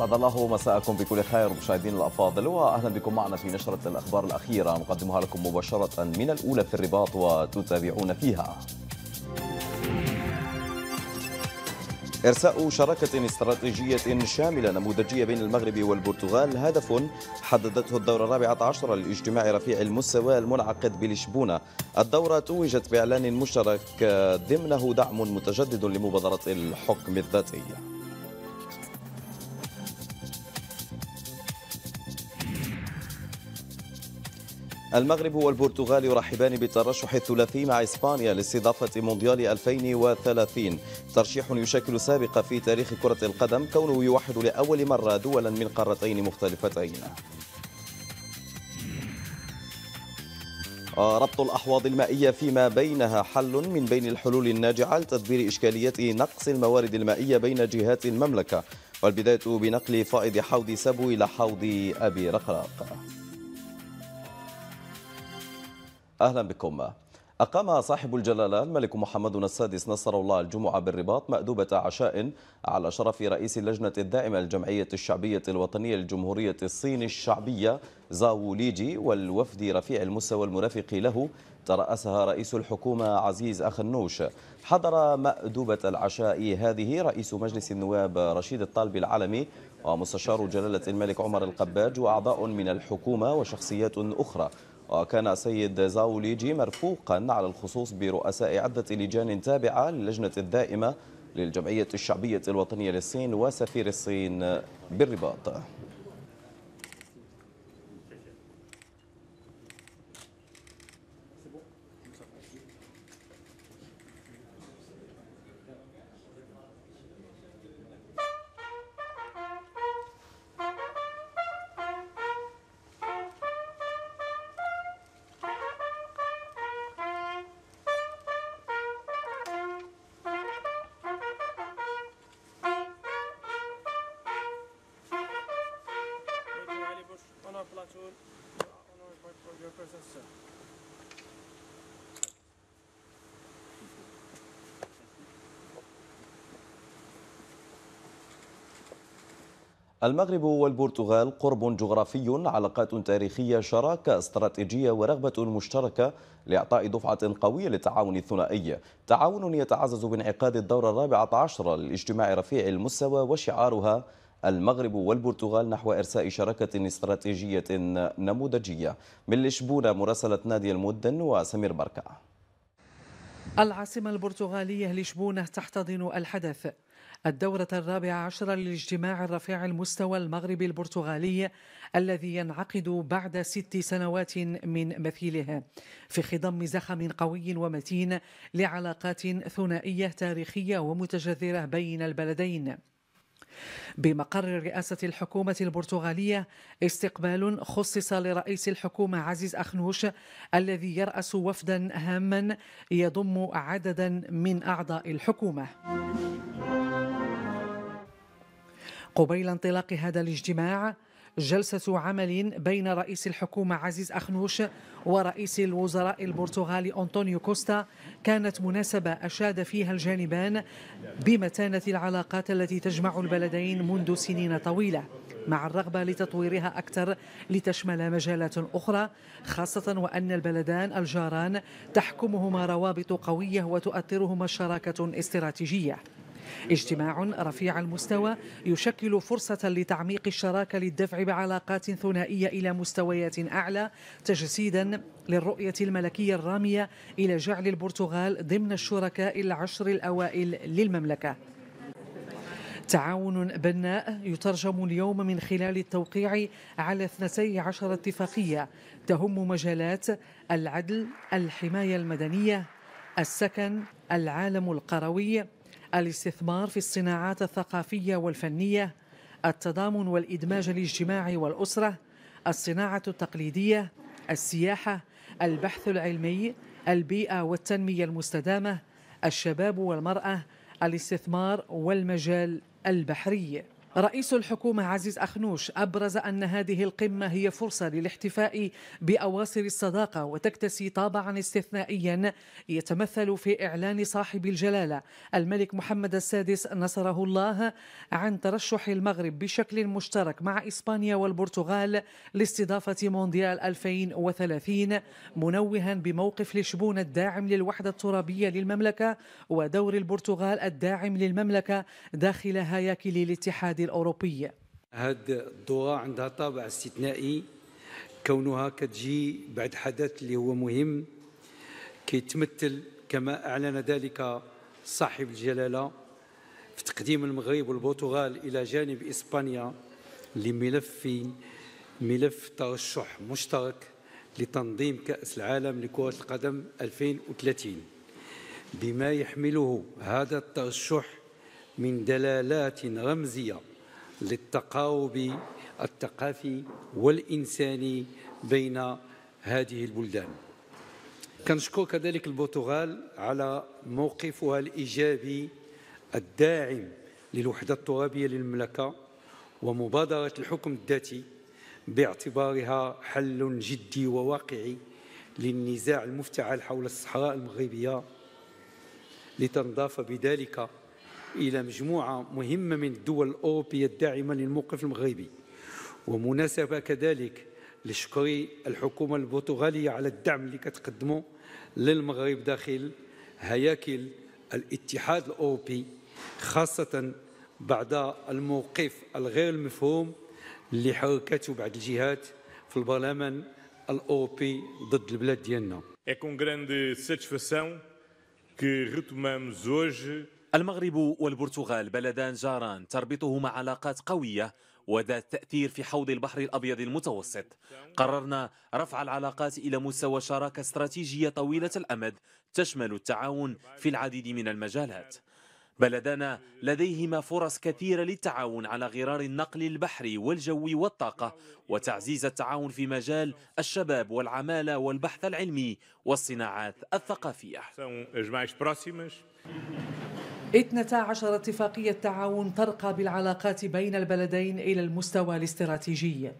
أسعد الله مساءكم بكل خير مشاهدينا الأفاضل وأهلا بكم معنا في نشرة الأخبار الأخيرة نقدمها لكم مباشرة من الأولى في الرباط وتتابعون فيها إرساء شراكة استراتيجية شاملة نموذجية بين المغرب والبرتغال هدف حددته الدورة الرابعة عشر للاجتماع رفيع المستوى المنعقد بلشبونة الدورة توجت بإعلان مشترك ضمنه دعم متجدد لمبادرة الحكم الذاتي المغرب والبرتغال يرحبان بالترشح الثلاثي مع إسبانيا لاستضافة مونديال 2030 ترشيح يشكل سابقة في تاريخ كرة القدم كونه يوحد لأول مرة دولا من قارتين مختلفتين آه، ربط الأحواض المائية فيما بينها حل من بين الحلول الناجعة لتدبير إشكالية نقص الموارد المائية بين جهات المملكة والبداية بنقل فائض حوض سبو إلى حوض أبي رقراق أهلا بكم أقام صاحب الجلالة الملك محمد السادس نصر الله الجمعة بالرباط مأدوبة عشاء على شرف رئيس اللجنة الدائمة الجمعية الشعبية الوطنية لجمهورية الصين الشعبية زاو ليجي والوفد رفيع المستوى المرافق له ترأسها رئيس الحكومة عزيز أخنوش حضر مأدوبة العشاء هذه رئيس مجلس النواب رشيد الطالبي العالمي ومستشار جلالة الملك عمر القباج وأعضاء من الحكومة وشخصيات أخرى وكان السيد زاوليجي مرفوقا على الخصوص برؤساء عدة لجان تابعة للجنة الدائمة للجمعية الشعبية الوطنية للصين وسفير الصين بالرباط المغرب والبرتغال قرب جغرافي علاقات تاريخية شراكة استراتيجية ورغبة مشتركة لإعطاء دفعة قوية للتعاون الثنائي تعاون يتعزز بانعقاد الدورة الرابعة عشر للاجتماع رفيع المستوى وشعارها المغرب والبرتغال نحو إرساء شراكة استراتيجية نموذجية من لشبونة مراسلة نادي المدن وسمير بركة العاصمة البرتغالية لشبونة تحتضن الحدث الدورة الرابعة عشرة للاجتماع الرفيع المستوى المغربي البرتغالي الذي ينعقد بعد ست سنوات من مثيلها في خضم زخم قوي ومتين لعلاقات ثنائية تاريخية ومتجذرة بين البلدين بمقر رئاسة الحكومة البرتغالية استقبال خصص لرئيس الحكومة عزيز أخنوش الذي يرأس وفدا هاما يضم عددا من أعضاء الحكومة. قبيل انطلاق هذا الاجتماع جلسة عمل بين رئيس الحكومة عزيز أخنوش ورئيس الوزراء البرتغالي أنطونيو كوستا كانت مناسبة أشاد فيها الجانبان بمتانة العلاقات التي تجمع البلدين منذ سنين طويلة مع الرغبة لتطويرها أكثر لتشمل مجالات أخرى خاصة وأن البلدان الجاران تحكمهما روابط قوية وتؤثرهما شراكة استراتيجية اجتماع رفيع المستوى يشكل فرصة لتعميق الشراكة للدفع بعلاقات ثنائية إلى مستويات أعلى تجسيدا للرؤية الملكية الرامية إلى جعل البرتغال ضمن الشركاء العشر الأوائل للمملكة تعاون بناء يترجم اليوم من خلال التوقيع على 12 اتفاقية تهم مجالات العدل، الحماية المدنية، السكن، العالم القروي، الاستثمار في الصناعات الثقافية والفنية التضامن والإدماج الاجتماعي والأسرة الصناعة التقليدية السياحة البحث العلمي البيئة والتنمية المستدامة الشباب والمرأة الاستثمار والمجال البحري رئيس الحكومة عزيز أخنوش أبرز أن هذه القمة هي فرصة للاحتفاء بأواصر الصداقة وتكتسي طابعا استثنائيا يتمثل في إعلان صاحب الجلالة الملك محمد السادس نصره الله عن ترشح المغرب بشكل مشترك مع إسبانيا والبرتغال لاستضافة مونديال 2030 منوها بموقف لشبون الداعم للوحدة الترابية للمملكة ودور البرتغال الداعم للمملكة داخل هياكل الاتحاد الاتحادية الأوروبية هذه الدورة عندها طابع استثنائي كونها كتجي بعد حدث اللي هو مهم كيتمثل كما أعلن ذلك صاحب الجلالة في تقديم المغرب والبرتغال إلى جانب إسبانيا لملف ملف ترشح مشترك لتنظيم كأس العالم لكرة القدم 2030 بما يحمله هذا الترشح من دلالات رمزيه للتقاوب الثقافي والإنساني بين هذه البلدان كنشكر كذلك البرتغال على موقفها الإيجابي الداعم للوحدة الترابية للمملكة ومبادرة الحكم الذاتي باعتبارها حل جدي وواقعي للنزاع المفتعل حول الصحراء المغربية لتنضاف بذلك إلى مجموعة مهمة من الدول الأوروبية الداعمة للموقف المغربي ومناسبة كذلك لشكر الحكومة البرتغالية على الدعم اللي كتقدمه للمغرب داخل هياكل الاتحاد الأوروبي خاصة بعد الموقف الغير المفهوم اللي حركته بعض الجهات في البرلمان الأوروبي ضد البلاد ديالنا. É com grande satisfação que retomamos hoje المغرب والبرتغال بلدان جاران تربطهما علاقات قوية وذات تأثير في حوض البحر الأبيض المتوسط قررنا رفع العلاقات إلى مستوى شراكة استراتيجية طويلة الأمد تشمل التعاون في العديد من المجالات بلدانا لديهما فرص كثيرة للتعاون على غرار النقل البحري والجوي والطاقة وتعزيز التعاون في مجال الشباب والعمالة والبحث العلمي والصناعات الثقافية 12 اتفاقية تعاون ترقى بالعلاقات بين البلدين إلى المستوى الاستراتيجي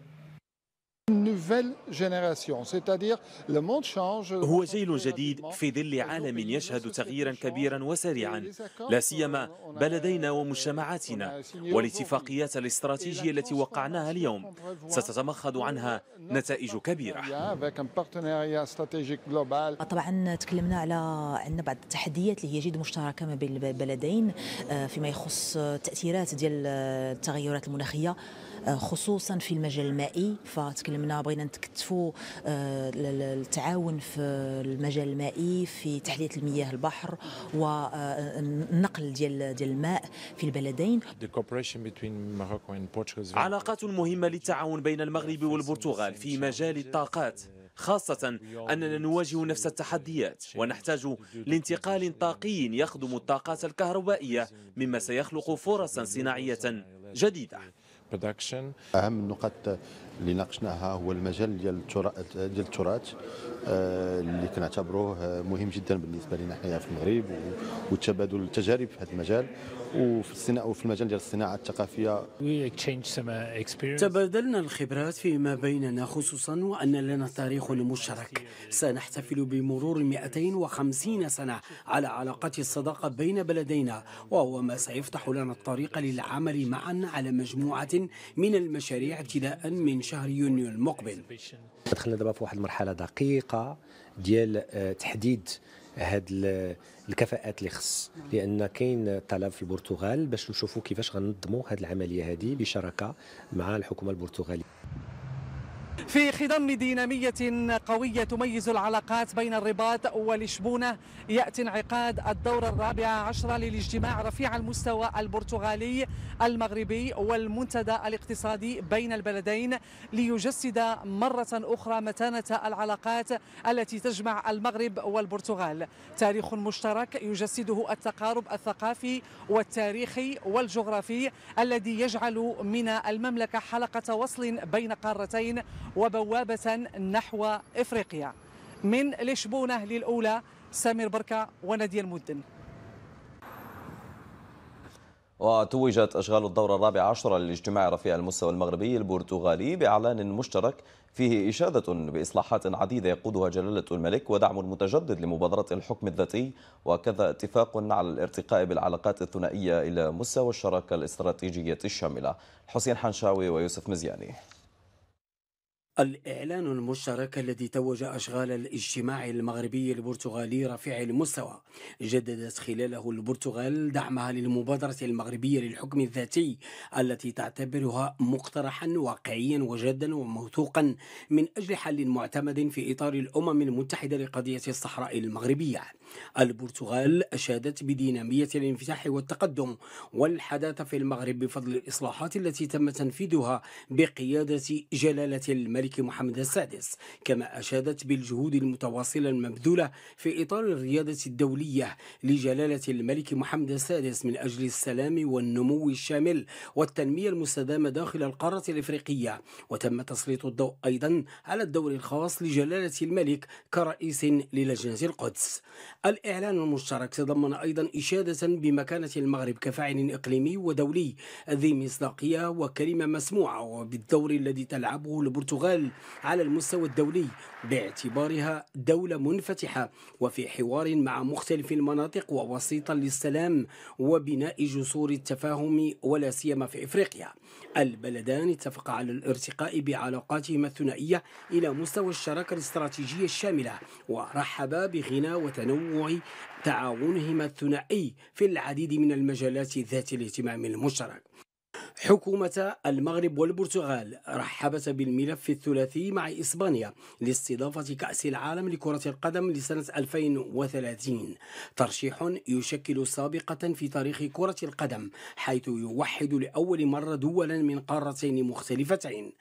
هو جيل جديد في ظل عالم يشهد تغييرا كبيرا وسريعا لا سيما بلدينا ومجتمعاتنا والاتفاقيات الاستراتيجية التي وقعناها اليوم ستتمخض عنها نتائج كبيرة طبعا تكلمنا على عندنا بعض التحديات اللي هي جد مشتركة ما بين البلدين آه، فيما يخص التأثيرات ديال آه، التغيرات المناخية خصوصا في المجال المائي فتكلمنا بغينا نتكتفوا آه، التعاون في المجال المائي في تحليه المياه البحر والنقل آه، ديال ديال الماء في البلدين علاقات مهمه للتعاون بين المغرب والبرتغال في مجال الطاقات خاصة أننا نواجه نفس التحديات ونحتاج لانتقال طاقي يخدم الطاقات الكهربائية مما سيخلق فرصا صناعية جديدة production. أهم النقاط اللي ناقشناها هو المجال ديال التراث ديال التراث آه، اللي كنعتبروه مهم جدا بالنسبه لنا حنا في المغرب والتبادل التجارب في هذا المجال وفي الصناعه وفي المجال ديال الصناعه الثقافيه uh, تبادلنا الخبرات فيما بيننا خصوصا وان لنا تاريخ مشترك سنحتفل بمرور 250 سنه على علاقه الصداقه بين بلدينا وهو ما سيفتح لنا الطريق للعمل معا على مجموعه من المشاريع ابتداء من شهر يونيو المقبل دخلنا دابا في واحد المرحله دقيقه ديال آه، تحديد هاد الكفاءات اللي خص نعم. لان كاين طلب في البرتغال باش نشوفوا كيفاش غننظموا هذه العمليه هذه بشراكه مع الحكومه البرتغاليه في خضم دينامية قوية تميز العلاقات بين الرباط ولشبونة يأتي انعقاد الدورة الرابعة عشرة للاجتماع رفيع المستوى البرتغالي المغربي والمنتدى الاقتصادي بين البلدين ليجسد مرة أخرى متانة العلاقات التي تجمع المغرب والبرتغال تاريخ مشترك يجسده التقارب الثقافي والتاريخي والجغرافي الذي يجعل من المملكة حلقة وصل بين قارتين وبوابة نحو إفريقيا من لشبونة للأولى سمير بركة ونادي المدن وتوجت أشغال الدورة الرابعة عشرة للاجتماع رفيع المستوى المغربي البرتغالي بإعلان مشترك فيه إشادة بإصلاحات عديدة يقودها جلالة الملك ودعم متجدد لمبادرة الحكم الذاتي وكذا اتفاق على الارتقاء بالعلاقات الثنائية إلى مستوى الشراكة الاستراتيجية الشاملة حسين حنشاوي ويوسف مزياني الإعلان المشترك الذي توج أشغال الاجتماع المغربي البرتغالي رفيع المستوى جددت خلاله البرتغال دعمها للمبادرة المغربية للحكم الذاتي التي تعتبرها مقترحا واقعيا وجادا وموثوقا من أجل حل معتمد في إطار الأمم المتحدة لقضية الصحراء المغربية البرتغال أشادت بدينامية الانفتاح والتقدم والحداثة في المغرب بفضل الإصلاحات التي تم تنفيذها بقيادة جلالة الملك الملك محمد السادس كما أشادت بالجهود المتواصلة المبذولة في إطار الريادة الدولية لجلالة الملك محمد السادس من أجل السلام والنمو الشامل والتنمية المستدامة داخل القارة الإفريقية وتم تسليط الضوء أيضا على الدور الخاص لجلالة الملك كرئيس للجنة القدس الإعلان المشترك تضمن أيضا إشادة بمكانة المغرب كفاعل إقليمي ودولي ذي مصداقية وكلمة مسموعة وبالدور الذي تلعبه البرتغال الأموال على المستوى الدولي باعتبارها دولة منفتحة وفي حوار مع مختلف المناطق ووسيطا للسلام وبناء جسور التفاهم ولا سيما في إفريقيا البلدان اتفقا على الارتقاء بعلاقاتهما الثنائية إلى مستوى الشراكة الاستراتيجية الشاملة ورحبا بغنى وتنوع تعاونهما الثنائي في العديد من المجالات ذات الاهتمام المشترك حكومة المغرب والبرتغال رحبت بالملف الثلاثي مع إسبانيا لاستضافة كأس العالم لكرة القدم لسنة 2030 ترشيح يشكل سابقة في تاريخ كرة القدم حيث يوحد لأول مرة دولا من قارتين مختلفتين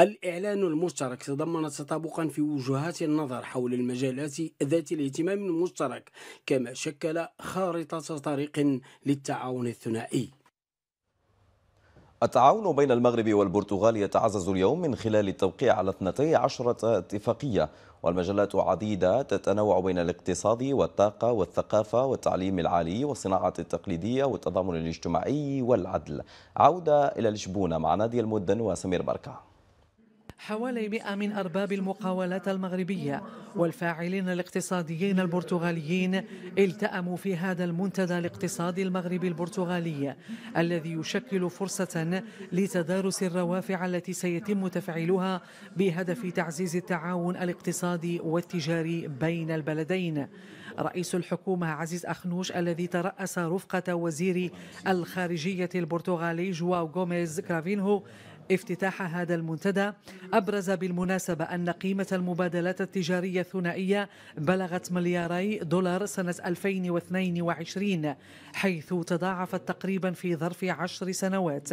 الإعلان المشترك تضمن تطابقا في وجهات النظر حول المجالات ذات الاهتمام المشترك كما شكل خارطة طريق للتعاون الثنائي التعاون بين المغرب والبرتغال يتعزز اليوم من خلال التوقيع على 12 اتفاقية والمجالات عديدة تتنوع بين الاقتصاد والطاقة والثقافة والتعليم العالي والصناعة التقليدية والتضامن الاجتماعي والعدل عودة إلى لشبونة مع نادي المدن وسمير بركة حوالي 100 من أرباب المقاولات المغربية والفاعلين الاقتصاديين البرتغاليين التأموا في هذا المنتدى الاقتصادي المغربي البرتغالي الذي يشكل فرصة لتدارس الروافع التي سيتم تفعيلها بهدف تعزيز التعاون الاقتصادي والتجاري بين البلدين رئيس الحكومة عزيز أخنوش الذي ترأس رفقة وزير الخارجية البرتغالي جواو غوميز كرافينهو افتتاح هذا المنتدى أبرز بالمناسبة أن قيمة المبادلات التجارية الثنائية بلغت ملياري دولار سنة 2022 حيث تضاعفت تقريبا في ظرف عشر سنوات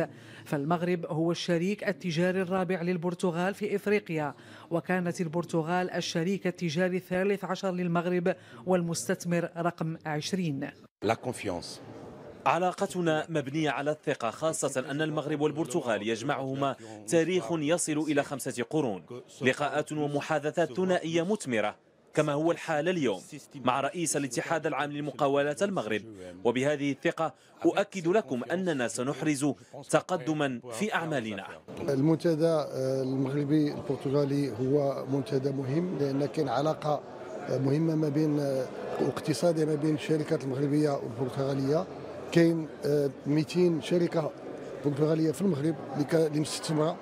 فالمغرب هو الشريك التجاري الرابع للبرتغال في إفريقيا وكانت البرتغال الشريك التجاري الثالث عشر للمغرب والمستثمر رقم 20 علاقتنا مبنية على الثقة خاصة أن المغرب والبرتغال يجمعهما تاريخ يصل إلى خمسة قرون لقاءات ومحادثات ثنائية مثمرة كما هو الحال اليوم مع رئيس الاتحاد العام للمقاولات المغرب وبهذه الثقة أؤكد لكم أننا سنحرز تقدما في أعمالنا المنتدى المغربي البرتغالي هو منتدى مهم لأن كان علاقة مهمة ما بين اقتصادية ما بين الشركات المغربية والبرتغالية كاين 200 آه، شركه برتغاليه في المغرب اللي مستثمره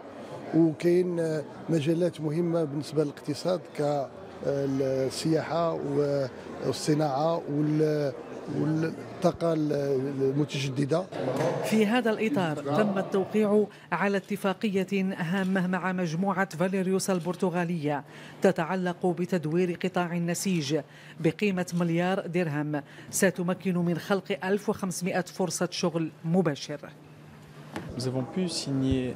وكاين آه، مجالات مهمه بالنسبه للاقتصاد كالسياحه آه، والصناعه والطاقة المتجددة في هذا الإطار تم التوقيع على اتفاقية هامة مع مجموعة فاليريوس البرتغالية تتعلق بتدوير قطاع النسيج بقيمة مليار درهم ستمكن من خلق 1500 فرصة شغل مباشر Euh,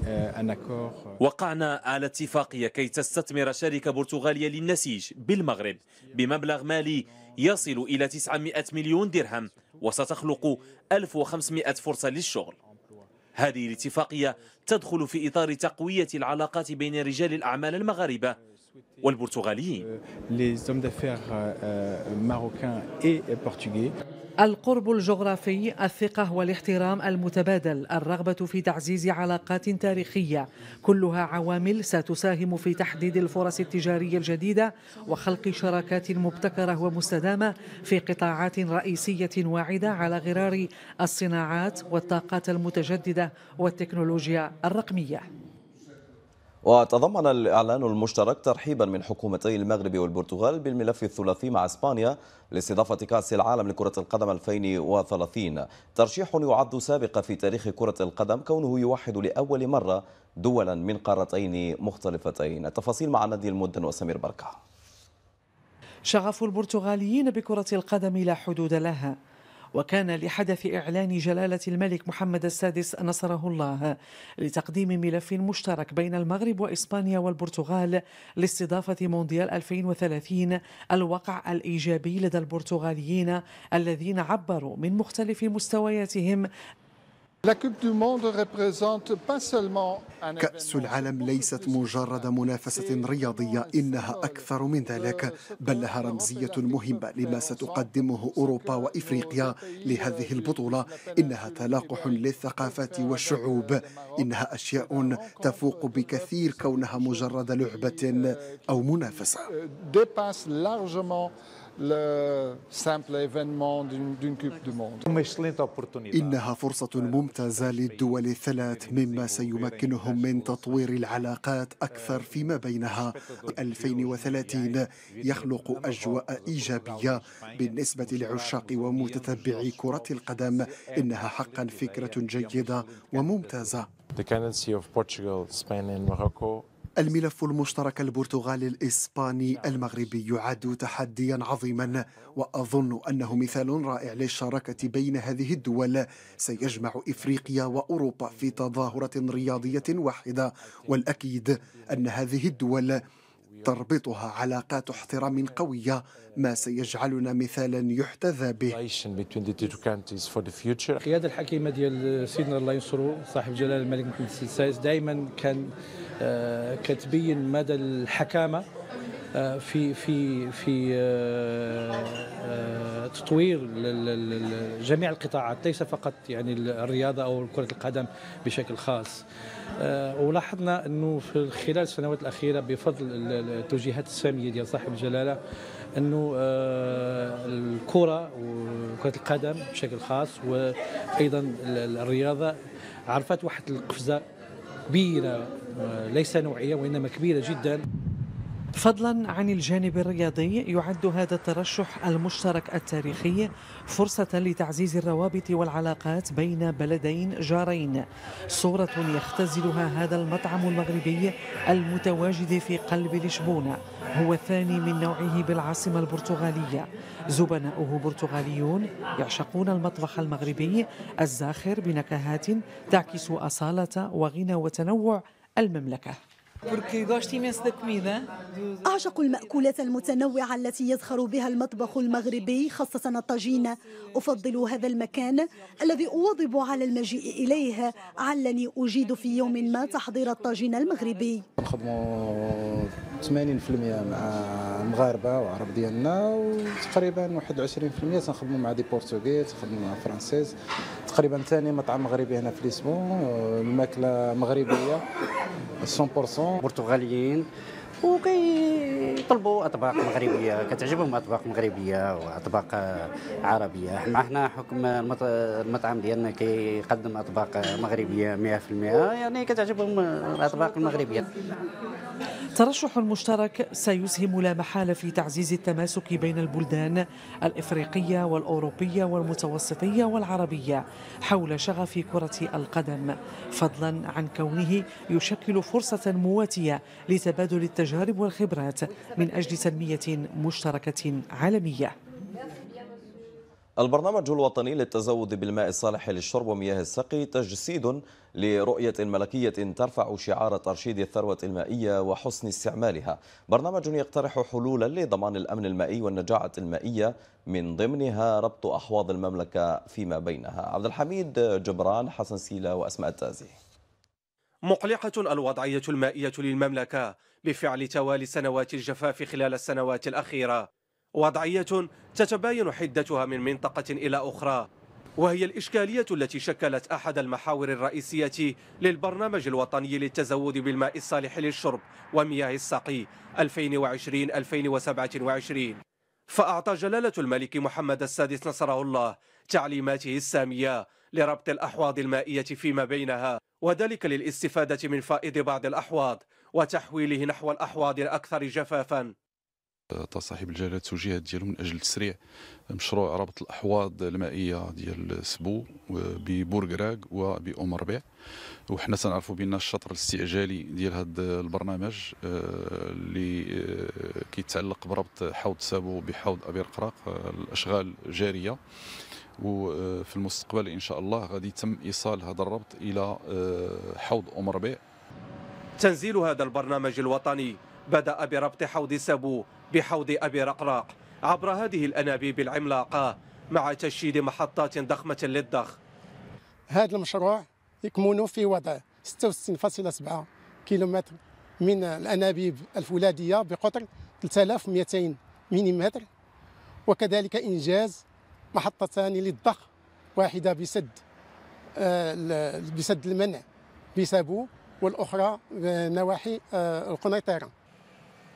euh, وقعنا على اتفاقية كي تستثمر شركة برتغالية للنسيج بالمغرب بمبلغ مالي يصل إلى 900 مليون درهم وستخلق 1500 فرصة للشغل هذه الاتفاقية تدخل في إطار تقوية العلاقات بين رجال الأعمال المغاربة والبرتغاليين euh, euh, القرب الجغرافي الثقة والاحترام المتبادل الرغبة في تعزيز علاقات تاريخية كلها عوامل ستساهم في تحديد الفرص التجارية الجديدة وخلق شراكات مبتكرة ومستدامة في قطاعات رئيسية واعدة على غرار الصناعات والطاقات المتجددة والتكنولوجيا الرقمية وتضمن الإعلان المشترك ترحيبا من حكومتي المغرب والبرتغال بالملف الثلاثي مع إسبانيا لاستضافة كأس العالم لكرة القدم 2030 ترشيح يعد سابقا في تاريخ كرة القدم كونه يوحد لأول مرة دولا من قارتين مختلفتين التفاصيل مع نادي المدن وسمير بركة شغف البرتغاليين بكرة القدم لا حدود لها وكان لحدث إعلان جلالة الملك محمد السادس نصره الله لتقديم ملف مشترك بين المغرب وإسبانيا والبرتغال لاستضافة مونديال 2030 الوقع الإيجابي لدى البرتغاليين الذين عبروا من مختلف مستوياتهم كأس العالم ليست مجرد منافسة رياضية إنها أكثر من ذلك euh, بل لها رمزية مهمة لما euh, ستقدمه أوروبا وإفريقيا لهذه euh, البطولة إنها تلاقح للثقافات والشعوب إنها أشياء تفوق بكثير كونها مجرد لعبة أو منافسة le simple événement d'une Coupe du Monde. إنها فرصة ممتازة للدول الثلاث مما سيمكنهم من تطوير العلاقات أكثر فيما بينها 2030 يخلق أجواء إيجابية بالنسبة لعشاق ومتتبعي كرة القدم إنها حقا فكرة جيدة وممتازة. The candidacy of Portugal, Spain and Morocco الملف المشترك البرتغالي الإسباني المغربي يعد تحديا عظيما وأظن أنه مثال رائع للشراكة بين هذه الدول سيجمع إفريقيا وأوروبا في تظاهرة رياضية واحدة والأكيد أن هذه الدول تربطها علاقات احترام قوية ما سيجعلنا مثالا يحتذى به القيادة الحكيمة ديال سيدنا الله ينصره صاحب جلالة الملك محمد السادس دائما كان آه، كتبين مدى الحكامة آه، في في في آه، تطوير جميع القطاعات ليس فقط يعني الرياضه او كره القدم بشكل خاص آه، ولاحظنا انه في خلال السنوات الاخيره بفضل التوجيهات الساميه ديال صاحب الجلاله انه آه، الكره وكره القدم بشكل خاص وايضا الرياضه عرفت واحد القفزه كبيره آه، ليس نوعيه وانما كبيره جدا فضلا عن الجانب الرياضي يعد هذا الترشح المشترك التاريخي فرصة لتعزيز الروابط والعلاقات بين بلدين جارين صورة يختزلها هذا المطعم المغربي المتواجد في قلب لشبونة هو الثاني من نوعه بالعاصمة البرتغالية زبناؤه برتغاليون يعشقون المطبخ المغربي الزاخر بنكهات تعكس أصالة وغنى وتنوع المملكة أعشق المأكولات المتنوعة التي يزخر بها المطبخ المغربي خاصة الطاجين أفضل هذا المكان الذي أواظب على المجيء إليه علني أجيد في يوم ما تحضير الطاجين المغربي نخدموا 80% مع المغاربة وعرب ديالنا وتقريبا 21% تنخدموا مع دي بورتوغي تنخدموا مع فرانسيز تقريبا ثاني مطعم مغربي هنا في ليسبون آه، الماكلة مغربية 100% برتغاليين وكيطلبوا اطباق مغربيه كتعجبهم اطباق مغربيه واطباق عربيه مع حنا حكم المطعم ديالنا كيقدم اطباق مغربيه 100% يعني كتعجبهم الاطباق المغربيه الترشح المشترك سيسهم لا محالة في تعزيز التماسك بين البلدان الإفريقية والأوروبية والمتوسطية والعربية حول شغف كرة القدم فضلا عن كونه يشكل فرصة مواتية لتبادل التجارب والخبرات من أجل تنمية مشتركة عالمية البرنامج الوطني للتزود بالماء الصالح للشرب ومياه السقي تجسيد لرؤية ملكية ترفع شعار ترشيد الثروة المائية وحسن استعمالها برنامج يقترح حلولا لضمان الأمن المائي والنجاعة المائية من ضمنها ربط أحواض المملكة فيما بينها عبد الحميد جبران حسن سيلا وأسماء التازي مقلقة الوضعية المائية للمملكة بفعل توالي سنوات الجفاف خلال السنوات الأخيرة وضعية تتباين حدتها من منطقة إلى أخرى وهي الإشكالية التي شكلت أحد المحاور الرئيسية للبرنامج الوطني للتزود بالماء الصالح للشرب ومياه السقي 2020-2027 فأعطى جلالة الملك محمد السادس نصره الله تعليماته السامية لربط الأحواض المائية فيما بينها وذلك للاستفادة من فائض بعض الأحواض وتحويله نحو الأحواض الأكثر جفافاً صاحب الجلاله التوجيهات ديالو من اجل تسريع مشروع ربط الاحواض المائيه ديال سبو ببورغراغ وبام ربيع وحنا تنعرفوا بان الشطر الاستعجالي ديال هذا البرنامج آه، اللي آه، كيتعلق بربط حوض سابو بحوض ابي رقراق آه، الاشغال جاريه وفي المستقبل ان شاء الله غادي يتم ايصال هذا الربط الى حوض ام ربيع تنزيل هذا البرنامج الوطني بدأ بربط حوض سابو بحوض أبي رقراق عبر هذه الأنابيب العملاقة مع تشييد محطات ضخمة للضخ هذا المشروع يكمن في وضع 66.7 كيلومتر من الأنابيب الفولاذية بقطر 3200 ملم وكذلك إنجاز محطتان للضخ واحدة بسد آه، بسد المنع بسابو والأخرى آه، نواحي آه، القنيطرة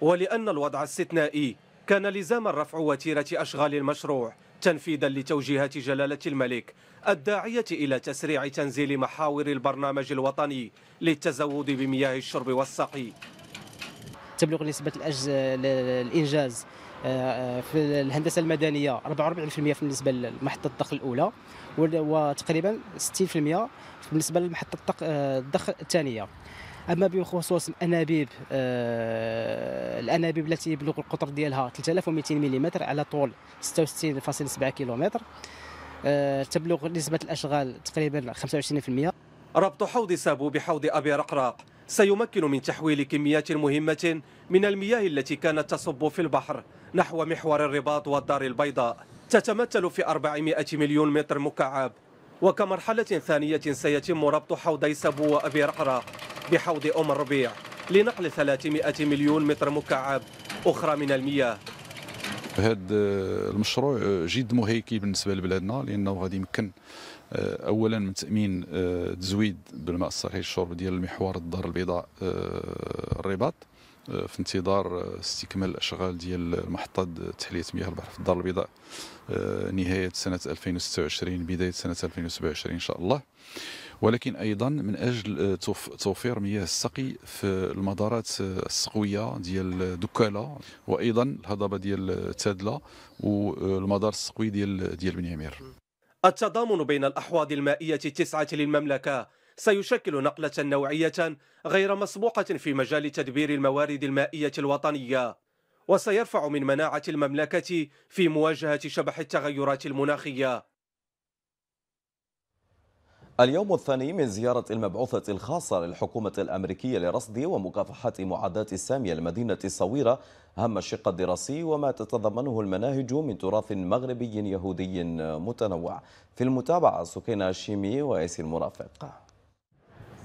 ولأن الوضع استثنائي كان لزاما رفع وتيرة أشغال المشروع تنفيذا لتوجيهات جلالة الملك الداعية إلى تسريع تنزيل محاور البرنامج الوطني للتزود بمياه الشرب والسقي تبلغ نسبة الإنجاز آه، آه، في الهندسه المدنيه 44% في النسبة لمحطه الضخ الاولى وتقريبا 60% بالنسبه لمحطه الضخ آه، الثانيه اما بخصوص الانابيب آه، الانابيب التي يبلغ القطر ديالها 3200 ملم على طول 66.7 كيلومتر آه، تبلغ نسبه الاشغال تقريبا 25% ربط حوض سابو بحوض ابي رقراق سيمكن من تحويل كميات مهمه من المياه التي كانت تصب في البحر نحو محور الرباط والدار البيضاء تتمثل في 400 مليون متر مكعب وكمرحلة ثانية سيتم ربط حوضي سبو وأبي رحرة بحوض أم الربيع لنقل 300 مليون متر مكعب أخرى من المياه هذا آه، المشروع آه، جد مهيكي بالنسبه لبلادنا لانه غادي يمكن آه، اولا من تامين تزويد بالماء الصحي للشرب ديال المحور الدار البيضاء الرباط في انتظار استكمال الاشغال ديال محطه تحليه مياه البحر في الدار البيضاء آه، نهاية سنة 2026 بداية سنة 2027 إن شاء الله ولكن ايضا من اجل آه، توفير مياه السقي في المدارات آه، السقويه ديال دكاله وايضا الهضبه ديال تادله والمدار السقوي ديال ديال بن عمير التضامن بين الاحواض المائيه التسعه للمملكه سيشكل نقله نوعيه غير مسبوقه في مجال تدبير الموارد المائيه الوطنيه وسيرفع من مناعة المملكة في مواجهة شبح التغيرات المناخية اليوم الثاني من زيارة المبعوثة الخاصة للحكومة الأمريكية لرصد ومكافحة معاداة السامية لمدينة الصويرة أهم الشق الدراسي وما تتضمنه المناهج من تراث مغربي يهودي متنوع في المتابعة سكينة الشيمي وياسين المرافق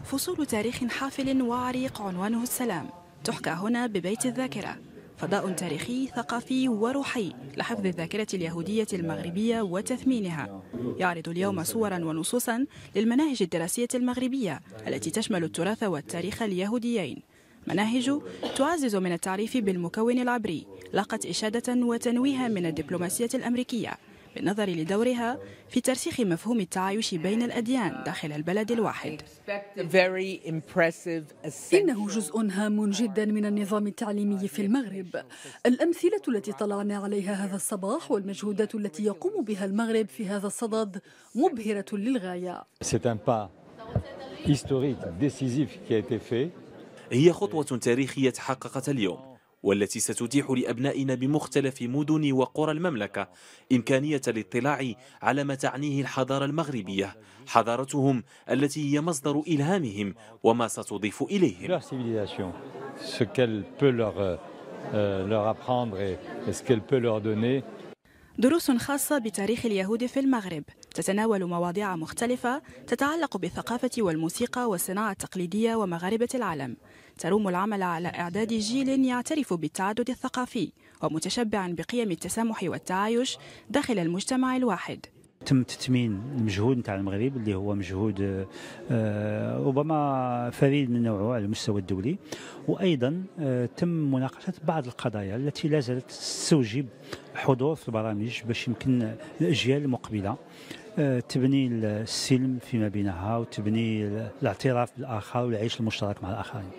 فصول تاريخ حافل وعريق عنوانه السلام تحكى هنا ببيت الذاكرة فضاء تاريخي ثقافي وروحي لحفظ الذاكرة اليهودية المغربية وتثمينها يعرض اليوم صورا ونصوصا للمناهج الدراسية المغربية التي تشمل التراث والتاريخ اليهوديين مناهج تعزز من التعريف بالمكون العبري لاقت إشادة وتنويها من الدبلوماسية الأمريكية بالنظر لدورها في ترسيخ مفهوم التعايش بين الأديان داخل البلد الواحد إنه جزء هام جدا من النظام التعليمي في المغرب الأمثلة التي طلعنا عليها هذا الصباح والمجهودات التي يقوم بها المغرب في هذا الصدد مبهرة للغاية هي خطوة تاريخية تحققت اليوم والتي ستتيح لأبنائنا بمختلف مدن وقرى المملكة إمكانية الاطلاع على ما تعنيه الحضارة المغربية حضارتهم التي هي مصدر إلهامهم وما ستضيف إليهم euh, دروس خاصة بتاريخ اليهود في المغرب تتناول مواضيع مختلفة تتعلق بالثقافة والموسيقى والصناعة التقليدية ومغاربة العالم تروم العمل على إعداد جيل يعترف بالتعدد الثقافي ومتشبع بقيم التسامح والتعايش داخل المجتمع الواحد تم تتمين المجهود نتاع المغرب اللي هو مجهود آه، ربما فريد من نوعه على المستوى الدولي وايضا آه، تم مناقشه بعض القضايا التي لا زالت تستوجب حضور في البرامج باش يمكن الاجيال المقبله آه، تبني السلم فيما بينها وتبني الاعتراف بالاخر والعيش المشترك مع الاخرين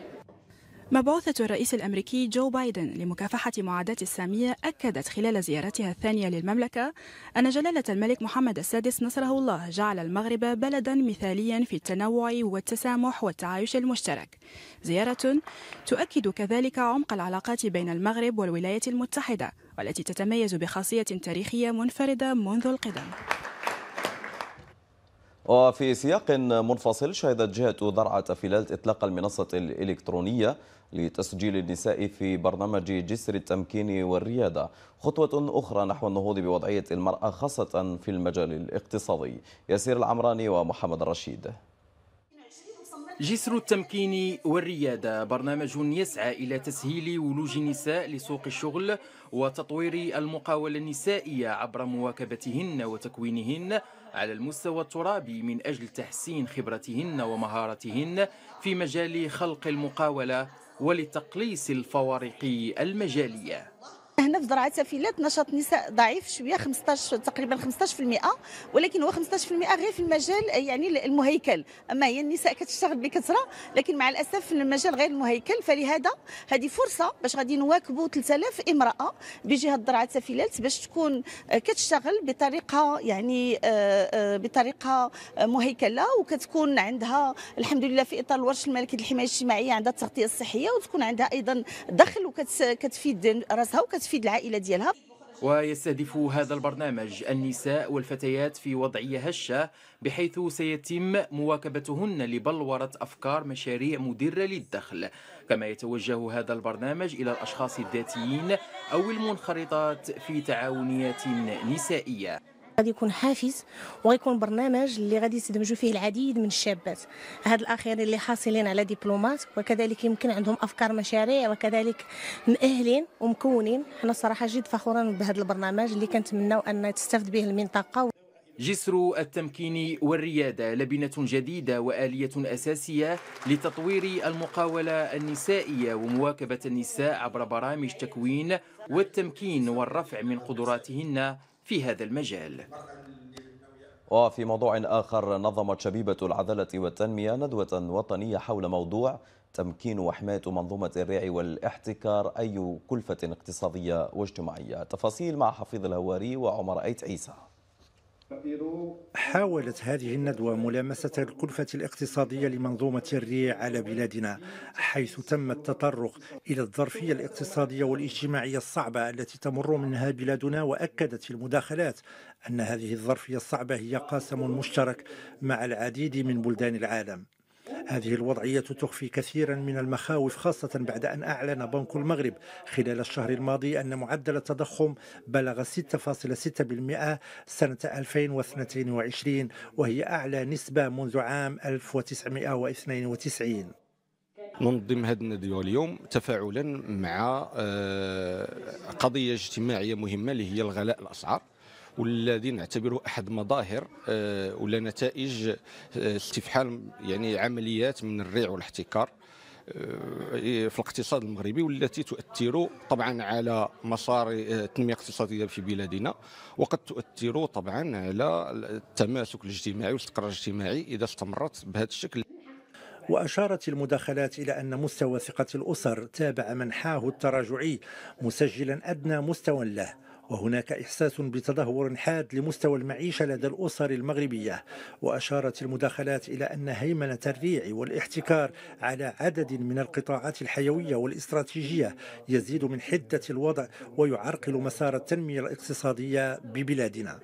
مبعوثة الرئيس الأمريكي جو بايدن لمكافحة معاداة السامية أكدت خلال زيارتها الثانية للمملكة أن جلالة الملك محمد السادس نصره الله جعل المغرب بلدا مثاليا في التنوع والتسامح والتعايش المشترك زيارة تؤكد كذلك عمق العلاقات بين المغرب والولايات المتحدة والتي تتميز بخاصية تاريخية منفردة منذ القدم وفي سياق منفصل شهدت جهة درعا تفيلات إطلاق المنصة الإلكترونية لتسجيل النساء في برنامج جسر التمكين والريادة خطوة أخرى نحو النهوض بوضعية المرأة خاصة في المجال الاقتصادي يسير العمراني ومحمد الرشيد جسر التمكين والريادة برنامج يسعى إلى تسهيل ولوج النساء لسوق الشغل وتطوير المقاولة النسائية عبر مواكبتهن وتكوينهن على المستوى الترابي من أجل تحسين خبرتهن ومهارتهن في مجال خلق المقاولة ولتقليص الفوارق المجالية هنا في زراعه سفيلات نشاط نساء ضعيف شويه 15 تقريبا 15% ولكن هو 15% غير في المجال يعني المهيكل اما هي النساء كتشتغل بكثره لكن مع الاسف المجال غير المهيكل فلهذا هذه فرصه باش غادي نواكبوا 3000 امراه بجهه زراعه سفيلات باش تكون آه، كتشتغل بطريقه يعني آه، آه، بطريقه مهيكله وكتكون عندها الحمد لله في اطار الورش الملكي للحمايه الاجتماعيه عندها التغطيه الصحيه وتكون عندها ايضا دخل وكتفيد راسها وكت تفيد العائله ديالها ويستهدف هذا البرنامج النساء والفتيات في وضعية هشة بحيث سيتم مواكبتهن لبلورة أفكار مشاريع مدرة للدخل كما يتوجه هذا البرنامج إلى الأشخاص الذاتيين أو المنخرطات في تعاونيات نسائية غادي يكون حافز وغيكون برنامج اللي غادي يستدمجوا فيه العديد من الشابات هاد الاخرين اللي حاصلين على دبلومات وكذلك يمكن عندهم افكار مشاريع وكذلك مؤهلين ومكونين حنا صراحه جد فخورين بهذا البرنامج اللي كنتمناو ان تستفد به المنطقه جسر التمكين والريادة لبنة جديدة وآلية أساسية لتطوير المقاولة النسائية ومواكبة النساء عبر برامج تكوين والتمكين والرفع من قدراتهن في هذا المجال وفي موضوع آخر نظمت شبيبة العدالة والتنمية ندوة وطنية حول موضوع تمكين وحماية منظومة الريع والاحتكار أي كلفة اقتصادية واجتماعية تفاصيل مع حفيظ الهواري وعمر أيت عيسى حاولت هذه الندوة ملامسة الكلفة الاقتصادية لمنظومة الريع على بلادنا حيث تم التطرق إلى الظرفية الاقتصادية والاجتماعية الصعبة التي تمر منها بلادنا وأكدت في المداخلات أن هذه الظرفية الصعبة هي قاسم مشترك مع العديد من بلدان العالم هذه الوضعية تخفي كثيرا من المخاوف خاصة بعد أن أعلن بنك المغرب خلال الشهر الماضي أن معدل التضخم بلغ 6.6% سنة 2022 وهي أعلى نسبة منذ عام 1992 ننظم هذا الندوه اليوم تفاعلا مع آه، قضيه اجتماعيه مهمه اللي هي الغلاء الاسعار والذي نعتبره احد مظاهر آه، ولا نتائج استفحال آه، يعني عمليات من الريع والاحتكار آه، إيه، في الاقتصاد المغربي والتي تؤثر طبعا على مسار التنميه الاقتصاديه في بلادنا وقد تؤثر طبعا على التماسك الاجتماعي والاستقرار الاجتماعي اذا استمرت بهذا الشكل وأشارت المداخلات إلى أن مستوى ثقة الأسر تابع منحاه التراجعي مسجلا أدنى مستوى له وهناك إحساس بتدهور حاد لمستوى المعيشة لدى الأسر المغربية وأشارت المداخلات إلى أن هيمنة الريع والاحتكار على عدد من القطاعات الحيوية والاستراتيجية يزيد من حدة الوضع ويعرقل مسار التنمية الاقتصادية ببلادنا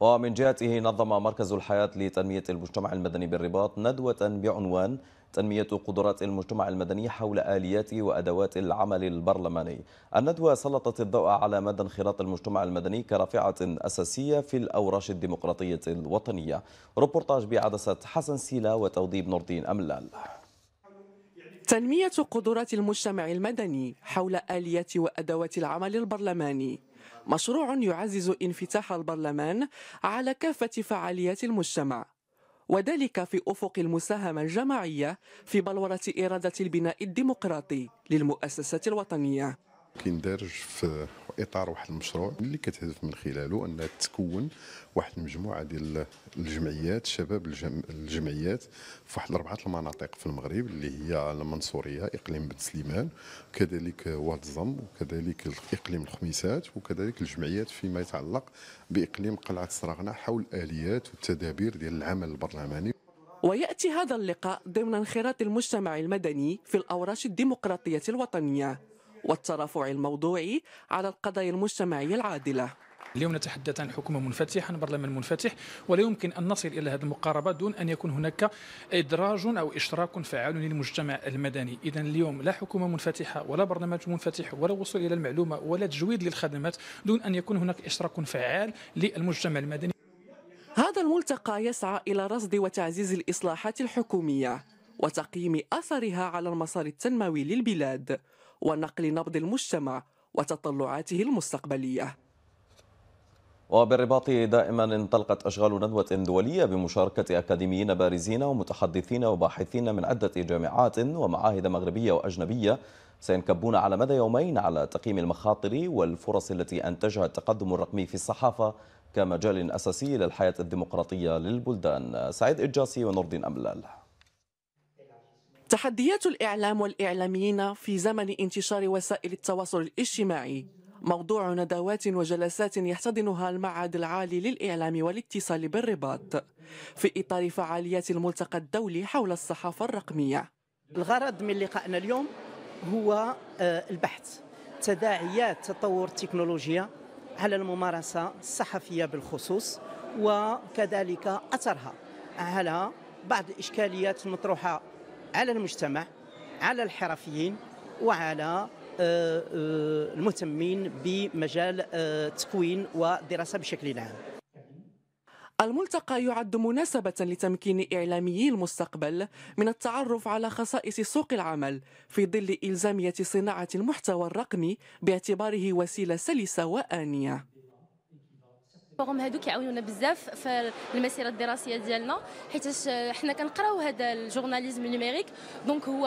ومن جهته نظم مركز الحياة لتنمية المجتمع المدني بالرباط ندوة بعنوان تنمية قدرات المجتمع المدني حول آليات وأدوات العمل البرلماني الندوة سلطت الضوء على مدى انخراط المجتمع المدني كرافعة أساسية في الأوراش الديمقراطية الوطنية روبورتاج بعدسة حسن سيلا وتوضيب نوردين أملال تنمية قدرات المجتمع المدني حول آليات وأدوات العمل البرلماني مشروع يعزز انفتاح البرلمان على كافة فعاليات المجتمع وذلك في أفق المساهمة الجماعية في بلورة إرادة البناء الديمقراطي للمؤسسات الوطنية كندرج في اطار واحد المشروع اللي كتهدف من خلاله ان تكون واحد المجموعه ديال الجمعيات شباب الجم... الجمعيات في واحد اربعه المناطق في المغرب اللي هي المنصوريه اقليم بن سليمان كذلك واد الزم وكذلك اقليم الخميسات وكذلك الجمعيات فيما يتعلق باقليم قلعه سراغنا حول اليات والتدابير ديال العمل البرلماني وياتي هذا اللقاء ضمن انخراط المجتمع المدني في الاوراش الديمقراطيه الوطنيه والترافع الموضوعي على القضايا المجتمعية العادلة اليوم نتحدث عن حكومة منفتحة عن برلمان منفتح ولا يمكن أن نصل إلى هذه المقاربة دون أن يكون هناك إدراج أو إشراك فعال للمجتمع المدني إذا اليوم لا حكومة منفتحة ولا برنامج منفتح ولا وصول إلى المعلومة ولا تجويد للخدمات دون أن يكون هناك إشراك فعال للمجتمع المدني هذا الملتقى يسعى إلى رصد وتعزيز الإصلاحات الحكومية وتقييم أثرها على المسار التنموي للبلاد ونقل نبض المجتمع وتطلعاته المستقبليه وبالرباط دائما انطلقت أشغال ندوة دولية بمشاركة أكاديميين بارزين ومتحدثين وباحثين من عدة جامعات ومعاهد مغربية وأجنبية سينكبون على مدى يومين على تقييم المخاطر والفرص التي أنتجها التقدم الرقمي في الصحافة كمجال أساسي للحياة الديمقراطية للبلدان سعيد إجاسي ونور الدين أملال تحديات الإعلام والإعلاميين في زمن انتشار وسائل التواصل الاجتماعي موضوع ندوات وجلسات يحتضنها المعهد العالي للإعلام والاتصال بالرباط في إطار فعاليات الملتقى الدولي حول الصحافة الرقمية الغرض من لقائنا اليوم هو آه، البحث تداعيات تطور التكنولوجيا على الممارسة الصحفية بالخصوص وكذلك أثرها على بعض الإشكاليات المطروحة على المجتمع على الحرفيين وعلى آه، آه، المهتمين بمجال التكوين آه، والدراسة بشكل عام الملتقى يعد مناسبة لتمكين إعلاميي المستقبل من التعرف على خصائص سوق العمل في ظل إلزامية صناعة المحتوى الرقمي باعتباره وسيلة سلسة وآنية البروغرام هادو كيعاونونا بزاف في المسيره الدراسيه ديالنا حيت حنا كنقراو هذا الجورناليزم النيميريك دونك هو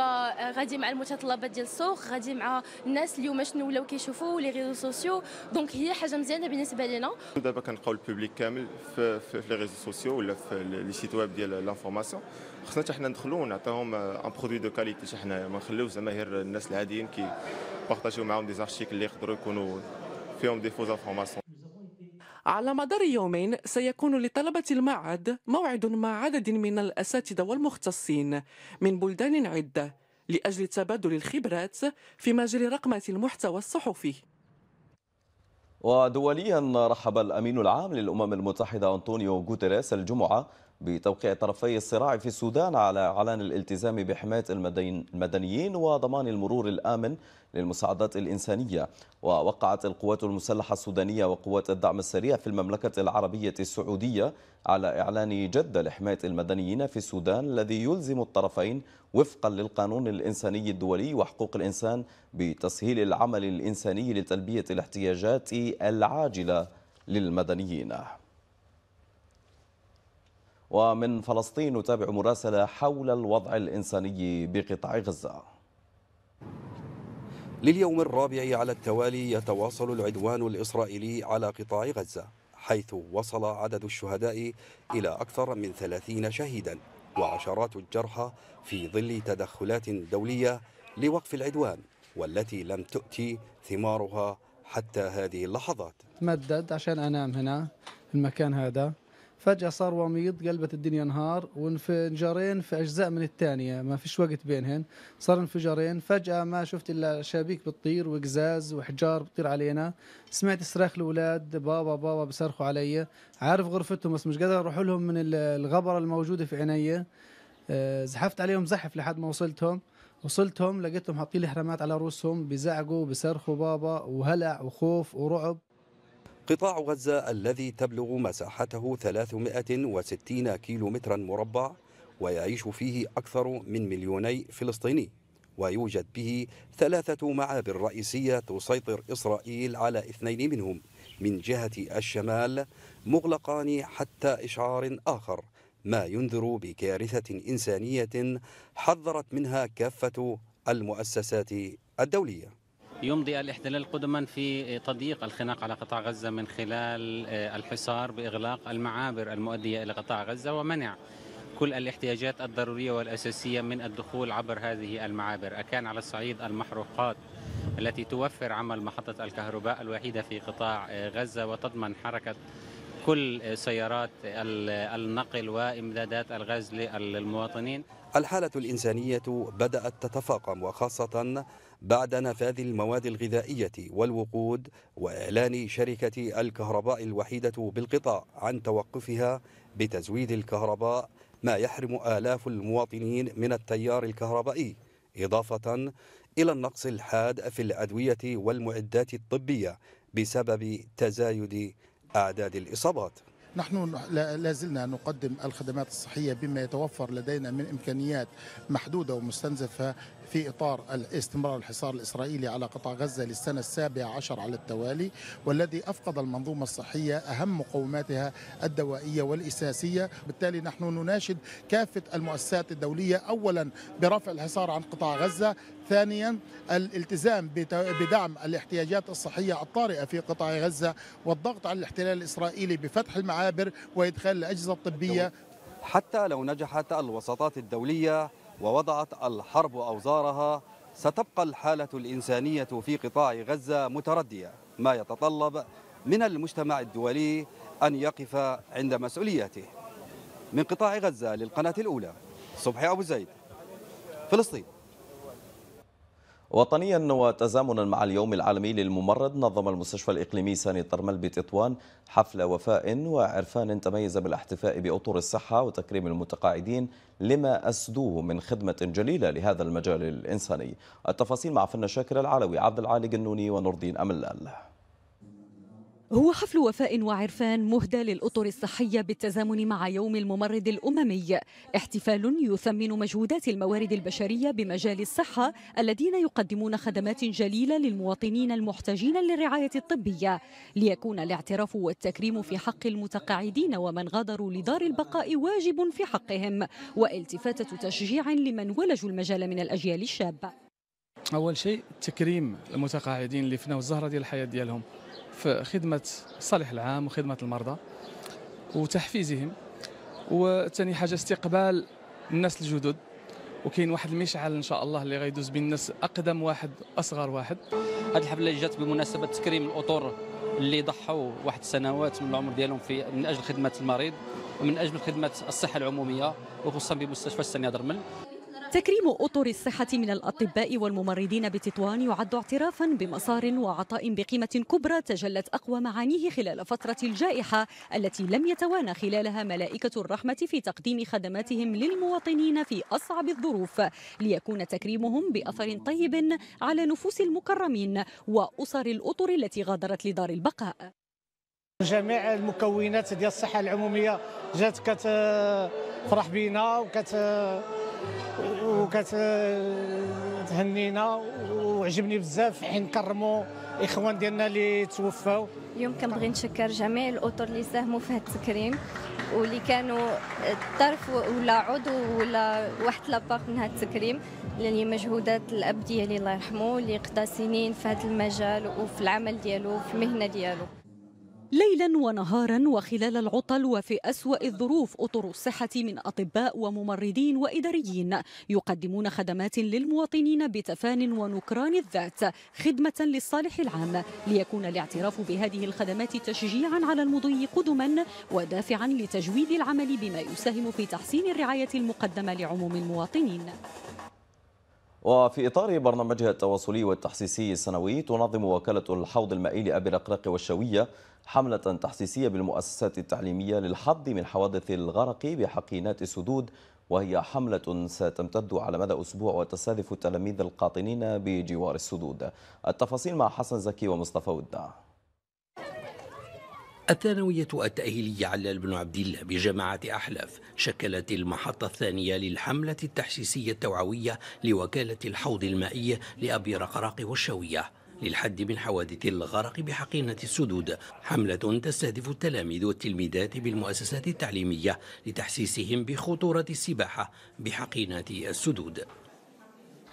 غادي مع المتطلبات ديال السوق غادي مع الناس اليوم شنو ولاو كيشوفوا لي ريزو سوسيو دونك هي حاجه مزيانه بالنسبه لينا دابا كنلقاو البوبليك كامل في, في لي ريزو سوسيو ولا في لي سيت ويب ديال لافورماسيون خصنا حتى حنا ندخلو ونعطيهم ان برودوي دو كاليتي حتى حنايا ما نخليوش زعما غير الناس العاديين كي بارطاجيو معاهم دي زارتيكل اللي يقدروا يكونوا فيهم دي فوز انفورماسيون على مدار يومين سيكون لطلبة المعهد موعد مع عدد من الأساتذة والمختصين من بلدان عدة لأجل تبادل الخبرات في مجال رقمة المحتوى الصحفي ودوليا رحب الأمين العام للأمم المتحدة أنطونيو غوتيريس الجمعة بتوقيع طرفي الصراع في السودان على اعلان الالتزام بحماية المدنيين وضمان المرور الآمن للمساعدات الإنسانية ووقعت القوات المسلحة السودانية وقوات الدعم السريع في المملكة العربية السعودية على إعلان جد لحماية المدنيين في السودان الذي يلزم الطرفين وفقا للقانون الإنساني الدولي وحقوق الإنسان بتسهيل العمل الإنساني لتلبية الاحتياجات العاجلة للمدنيين ومن فلسطين نتابع مراسلة حول الوضع الإنساني بقطاع غزة لليوم الرابع على التوالي يتواصل العدوان الإسرائيلي على قطاع غزة حيث وصل عدد الشهداء إلى أكثر من ثلاثين شهيدا وعشرات الجرحى في ظل تدخلات دولية لوقف العدوان والتي لم تؤتي ثمارها حتى هذه اللحظات مدد عشان أنام هنا المكان هذا فجأة صار وميض قلبت الدنيا نهار وانفجارين في أجزاء من الثانية ما فيش وقت بينهن صار انفجارين فجأة ما شفت إلا شابيك بتطير وقزاز وحجار بتطير علينا سمعت صراخ الأولاد بابا بابا بصرخوا علي عارف غرفتهم بس مش قادر أروح لهم من الغبرة الموجودة في عيني آه، زحفت عليهم زحف لحد ما وصلتهم وصلتهم لقيتهم حاطين لي حرامات على رؤوسهم بيزعقوا بيصرخوا بابا وهلع وخوف ورعب قطاع غزة الذي تبلغ مساحته 360 كيلو مترا مربع ويعيش فيه أكثر من مليوني فلسطيني ويوجد به ثلاثة معابر رئيسية تسيطر إسرائيل على اثنين منهم من جهة الشمال مغلقان حتى إشعار آخر ما ينذر بكارثة إنسانية حذرت منها كافة المؤسسات الدولية يمضي الاحتلال قدما في تضييق الخناق على قطاع غزة من خلال آه، الحصار بإغلاق المعابر المؤدية إلى قطاع غزة ومنع كل الاحتياجات الضرورية والأساسية من الدخول عبر هذه المعابر أكان على الصعيد المحروقات التي توفر عمل محطة الكهرباء الوحيدة في قطاع آه، غزة وتضمن حركة كل آه، سيارات النقل وامدادات الغاز للمواطنين الحاله الانسانيه بدات تتفاقم وخاصه بعد نفاذ المواد الغذائية والوقود وإعلان شركة الكهرباء الوحيدة بالقطاع عن توقفها بتزويد الكهرباء ما يحرم آلاف المواطنين من التيار الكهربائي إضافة إلى النقص الحاد في الأدوية والمعدات الطبية بسبب تزايد أعداد الإصابات نحن لا زلنا نقدم الخدمات الصحية بما يتوفر لدينا من إمكانيات محدودة ومستنزفة في إطار الاستمرار الحصار الإسرائيلي على قطاع غزة للسنة السابعة عشر على التوالي والذي أفقد المنظومة الصحية أهم مقوماتها الدوائية والإساسية بالتالي نحن نناشد كافة المؤسسات الدولية أولا برفع الحصار عن قطاع غزة ثانيا الالتزام بدعم الاحتياجات الصحية الطارئة في قطاع غزة والضغط على الاحتلال الإسرائيلي بفتح المعابر وإدخال الأجهزة الطبية حتى لو نجحت الوساطات الدولية ووضعت الحرب أوزارها ستبقى الحالة الإنسانية في قطاع غزة متردية ما يتطلب من المجتمع الدولي أن يقف عند مسؤولياته من قطاع غزة للقناة الأولى صبحي أبو زيد فلسطين وطنيا وتزامنا مع اليوم العالمي للممرض نظم المستشفى الإقليمي ساني طرمل بتطوان حفل وفاء وعرفان تميز بالاحتفاء بأطر الصحة وتكريم المتقاعدين لما أسدوه من خدمة جليلة لهذا المجال الإنساني التفاصيل مع فن شاكر العلوي عبد العالي النوني ونور الدين أملال هو حفل وفاء وعرفان مهدى للأطر الصحية بالتزامن مع يوم الممرض الأممي احتفال يثمن مجهودات الموارد البشرية بمجال الصحة الذين يقدمون خدمات جليلة للمواطنين المحتاجين للرعاية الطبية ليكون الاعتراف والتكريم في حق المتقاعدين ومن غادروا لدار البقاء واجب في حقهم والتفاتة تشجيع لمن ولجوا المجال من الأجيال الشابة أول شيء تكريم المتقاعدين اللي فنوا الزهرة ديال الحياة ديالهم في خدمة الصالح العام وخدمة المرضى وتحفيزهم وثاني حاجة استقبال الناس الجدد وكاين واحد المشعل ان شاء الله اللي غيدوز بين الناس اقدم واحد اصغر واحد هذه الحفله جات بمناسبه تكريم الاطر اللي ضحوا واحد السنوات من العمر ديالهم في من اجل خدمه المريض ومن اجل خدمه الصحه العموميه وخصوصا بمستشفى السني درمل تكريم أطر الصحة من الأطباء والممرضين بتطوان يعد اعترافا بمسار وعطاء بقيمة كبرى تجلت أقوى معانيه خلال فترة الجائحة التي لم يتوانى خلالها ملائكة الرحمة في تقديم خدماتهم للمواطنين في أصعب الظروف ليكون تكريمهم بأثر طيب على نفوس المكرمين وأسر الأطر التي غادرت لدار البقاء جميع المكونات ديال الصحة العمومية جات كتفرح بينا وكت وكتهنينا وعجبني بزاف حين كرموا الاخوان ديالنا اللي توفاو اليوم كنبغي نشكر جميع الاطر اللي ساهموا في هذا التكريم واللي كانوا طرف ولا عضو ولا واحد لاباغ من هذا التكريم يعني مجهودات الاب ديالي الله يرحمه اللي قضى سنين في هذا المجال وفي العمل ديالو وفي المهنه ديالو ليلا ونهارا وخلال العطل وفي أسوأ الظروف أطر الصحة من أطباء وممرضين وإداريين يقدمون خدمات للمواطنين بتفان ونكران الذات خدمة للصالح العام ليكون الاعتراف بهذه الخدمات تشجيعا على المضي قدما ودافعا لتجويد العمل بما يساهم في تحسين الرعاية المقدمة لعموم المواطنين وفي إطار برنامجها التواصلي والتحسيسي السنوي تنظم وكالة الحوض المائي لأبي الأقراق والشوية حملة تحسيسية بالمؤسسات التعليمية للحد من حوادث الغرق بحقينات السدود وهي حملة ستمتد على مدى أسبوع وتستهدف التلاميذ القاطنين بجوار السدود التفاصيل مع حسن زكي ومصطفى وداع الثانوية التأهيلية علال بن عبد الله بجامعة أحلف شكلت المحطة الثانية للحملة التحسيسية التوعوية لوكالة الحوض المائي لأبي رقراق والشوية للحد من حوادث الغرق بحقينة السدود حملة تستهدف التلاميذ والتلميذات بالمؤسسات التعليمية لتحسيسهم بخطورة السباحة بحقينة السدود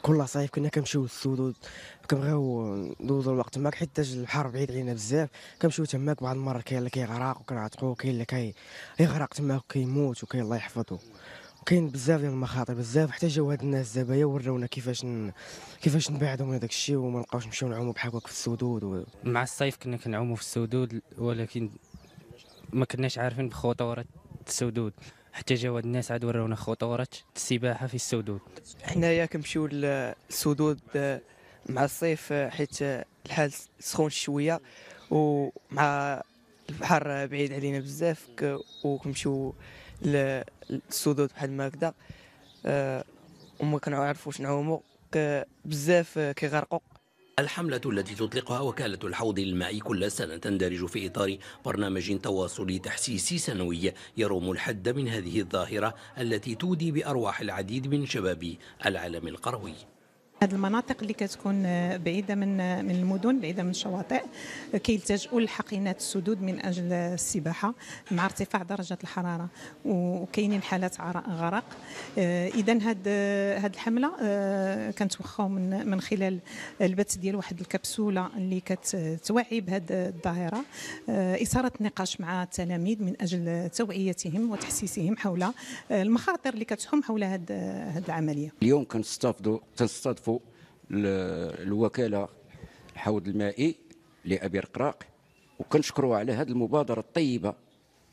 كل صيف كنا كنمشيو للسدود كنبغيو ندوزو الوقت تماك حيت البحر بعيد علينا بزاف كنمشيو تماك بعض المرات كاين اللي كيغرق وكنعتقو كاين اللي كيغرق تماك وكيموت وكاين الله يحفظو كاين بزاف ديال المخاطر بزاف حتى جاو هاد الناس دابا ورونا كيفاش ن... كيفاش نبعدو من داكشي الشيء وما نبقاوش نمشيو نعومو بحال هكاك في السدود و... مع الصيف كنا كنعومو في السدود ولكن ما كناش عارفين بخطوره السدود حتى جاو الناس عاد ورونا خطورة السباحة في السدود حنايا كنمشيو للسدود آه، مع الصيف آه، حيت آه، الحال سخون شوية ومع البحر بعيد علينا بزاف وكنمشيو للسدود بحال ما هكذا وما كنعرفوش نعومو بزاف كيغرقوا الحملة التي تطلقها وكالة الحوض المائي كل سنة تندرج في إطار برنامج تواصلي تحسيسي سنوي يروم الحد من هذه الظاهرة التي تودي بأرواح العديد من شباب العالم القروي هذه المناطق اللي كتكون بعيده من من المدن بعيده من الشواطئ كيلتجؤوا لحقينات السدود من اجل السباحه مع ارتفاع درجه الحراره وكاينين حالات غرق آه، اذا هاد هاد الحمله آه، كنتوخاو من من خلال البث ديال واحد الكبسوله اللي كتوعي بهاد الظاهره آه، اثاره نقاش مع التلاميذ من اجل توعيتهم وتحسيسهم حول المخاطر اللي كتحوم حول هاد هاد العمليه اليوم كنستافدوا كنستافدو الوكاله الحوض المائي لابي رقراق وكنشكروه على هذه المبادره الطيبه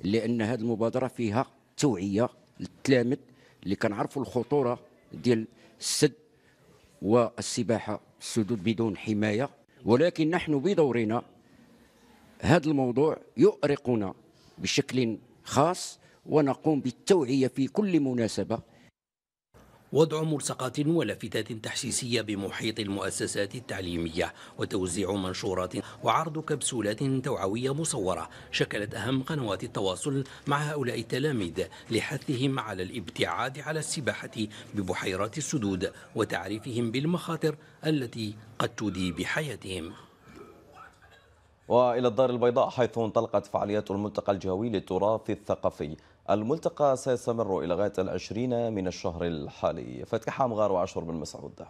لان هذه المبادره فيها توعيه للتلامذ اللي كنعرفوا الخطوره ديال السد والسباحه السدود بدون حمايه ولكن نحن بدورنا هذا الموضوع يؤرقنا بشكل خاص ونقوم بالتوعيه في كل مناسبه وضع ملصقات ولافتات تحسيسية بمحيط المؤسسات التعليمية وتوزيع منشورات وعرض كبسولات توعوية مصورة شكلت أهم قنوات التواصل مع هؤلاء التلاميذ لحثهم على الابتعاد على السباحة ببحيرات السدود وتعريفهم بالمخاطر التي قد تودي بحياتهم وإلى الدار البيضاء حيث انطلقت فعاليات الملتقى الجهوي للتراث الثقافي الملتقى سيستمر إلى غاية العشرين من الشهر الحالي فتح حمغار وعشر بن مسعود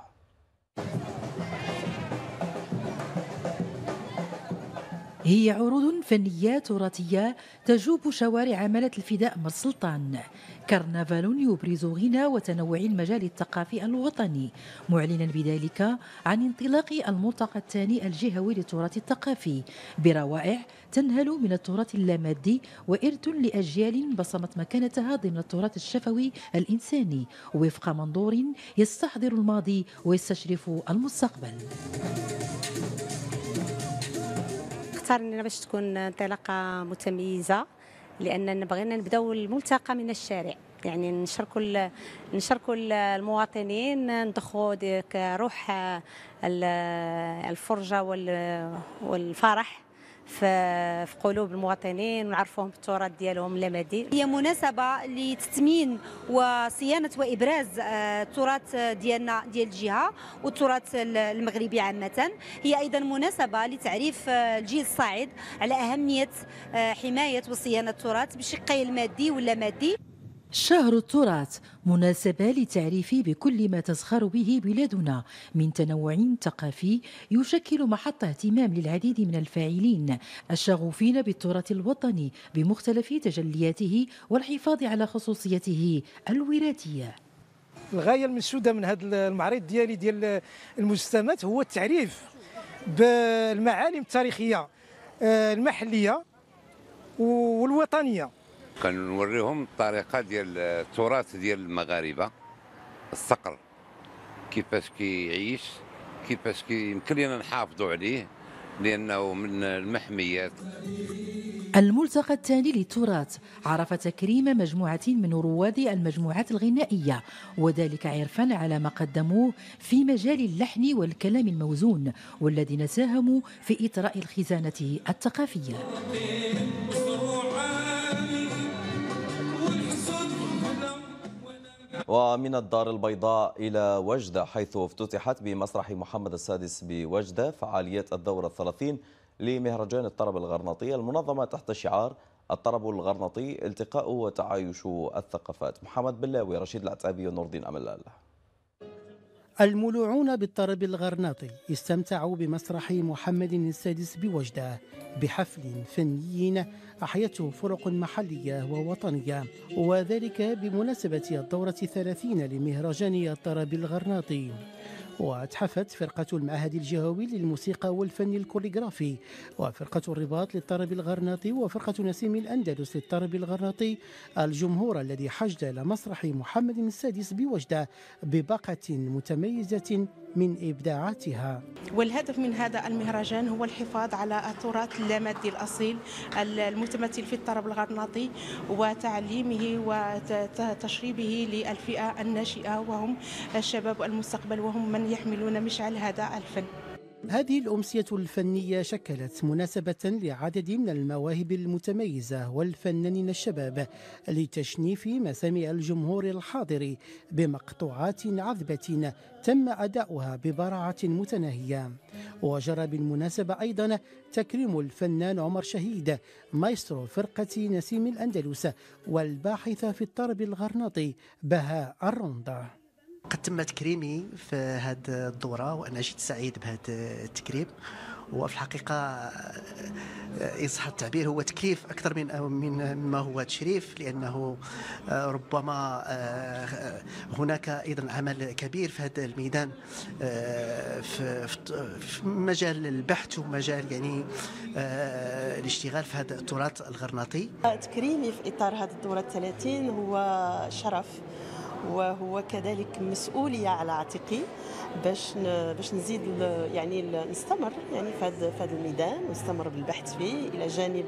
هي عروض فنية تراثية تجوب شوارع ملة الفداء من السلطان كرنفال يبرز غنى وتنوع المجال الثقافي الوطني معلنا بذلك عن انطلاق الملتقى الثاني الجهوي للتراث الثقافي بروائع تنهل من التراث اللامادي وإرث لأجيال بصمت مكانتها ضمن التراث الشفوي الإنساني وفق منظور يستحضر الماضي ويستشرف المستقبل اختارنا باش تكون انطلاقه متميزه لاننا بغينا نبداو الملتقى من الشارع يعني نشاركوا نشاركوا المواطنين ندخلوا ديك روح الفرجه والفرح في في قلوب المواطنين ونعرفوهم بالتراث ديالهم اللمادي هي مناسبه لتثمين وصيانه وابراز آه، التراث ديالنا ديال الجهه والتراث المغربي عامه هي ايضا مناسبه لتعريف آه، الجيل الصاعد على اهميه آه، حمايه وصيانه التراث بشقيه المادي واللامادي شهر التراث مناسبة لتعريف بكل ما تزخر به بلادنا من تنوع ثقافي يشكل محط اهتمام للعديد من الفاعلين الشغوفين بالتراث الوطني بمختلف تجلياته والحفاظ على خصوصيته الوراثية الغاية المنشودة من هذا المعرض ديالي ديال المجسمات هو التعريف بالمعالم التاريخية آه، المحلية والوطنية كنوريهم الطريقه ديال التراث ديال المغاربه الصقر كيفاش كيعيش كيفاش يمكن لينا نحافظوا عليه لانه من المحميات الملتقى الثاني للتراث عرف تكريم مجموعة من رواد المجموعات الغنائية وذلك عرفا على ما قدموه في مجال اللحن والكلام الموزون والذين ساهموا في إطراء الخزانة الثقافية ومن الدار البيضاء إلى وجدة حيث افتتحت بمسرح محمد السادس بوجدة فعاليات الدورة الثلاثين لمهرجان الطرب الغرناطي المنظمة تحت شعار الطرب الغرناطي التقاء وتعايش الثقافات محمد بلاوي رشيد العتابي ونور الدين أملال الملوعون بالطرب الغرناطي استمتعوا بمسرح محمد السادس بوجدة بحفل فني أحيته فرق محلية ووطنية وذلك بمناسبة الدورة الثلاثين لمهرجان الطرب الغرناطي وتحفت فرقة المعهد الجهوي للموسيقى والفن الكوريغرافي وفرقة الرباط للطرب الغرناطي وفرقة نسيم الأندلس للطرب الغرناطي الجمهور الذي حجد إلى مسرح محمد السادس بوجدة بباقة متميزة من إبداعاتها والهدف من هذا المهرجان هو الحفاظ على التراث اللامادي الأصيل المتمثل في الطرب الغرناطي وتعليمه وتشريبه للفئة الناشئة وهم الشباب المستقبل وهم من يحملون مشعل هذا الفن هذه الأمسية الفنية شكلت مناسبة لعدد من المواهب المتميزة والفنانين الشباب لتشنيف مسامع الجمهور الحاضر بمقطوعات عذبة تم أداؤها ببراعة متناهية وجرى بالمناسبة أيضا تكريم الفنان عمر شهيد مايسترو فرقة نسيم الأندلس والباحثة في الطرب الغرناطي بهاء الرنده قد تم تكريمي في هذه الدوره وانا جد سعيد بهذا التكريم وفي الحقيقه ان آه، صح التعبير هو تكليف اكثر من آه، من مما هو تشريف لانه آه، ربما هناك ايضا عمل كبير في هذا الميدان في مجال البحث ومجال يعني الاشتغال في هذا التراث الغرناطي تكريمي في اطار هذه الدوره 30 هو شرف وهو كذلك مسؤوليه على عاتقي باش باش نزيد يعني نستمر يعني في هذا في هذا الميدان ونستمر بالبحث فيه الى جانب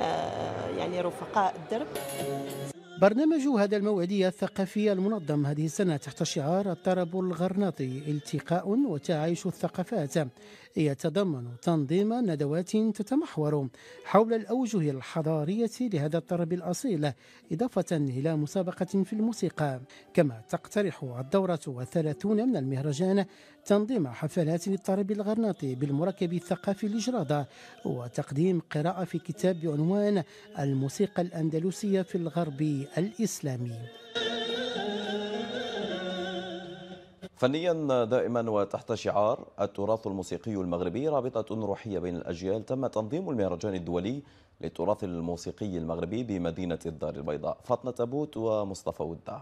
آه، يعني رفقاء الدرب برنامج هذا الموعدية الثقافية المنظم هذه السنة تحت شعار الطرب الغرناطي التقاء وتعايش الثقافات يتضمن تنظيم ندوات تتمحور حول الأوجه الحضارية لهذا الطرب الأصيل إضافة إلى مسابقة في الموسيقى كما تقترح الدورة الثلاثون من المهرجان تنظيم حفلات للطرب الغرناطي بالمركب الثقافي لجرادة وتقديم قراءة في كتاب بعنوان الموسيقى الأندلسية في الغرب الإسلامي فنيا دائما وتحت شعار التراث الموسيقي المغربي رابطة روحية بين الأجيال تم تنظيم المهرجان الدولي للتراث الموسيقي المغربي بمدينة الدار البيضاء فاطمة تابوت ومصطفى وده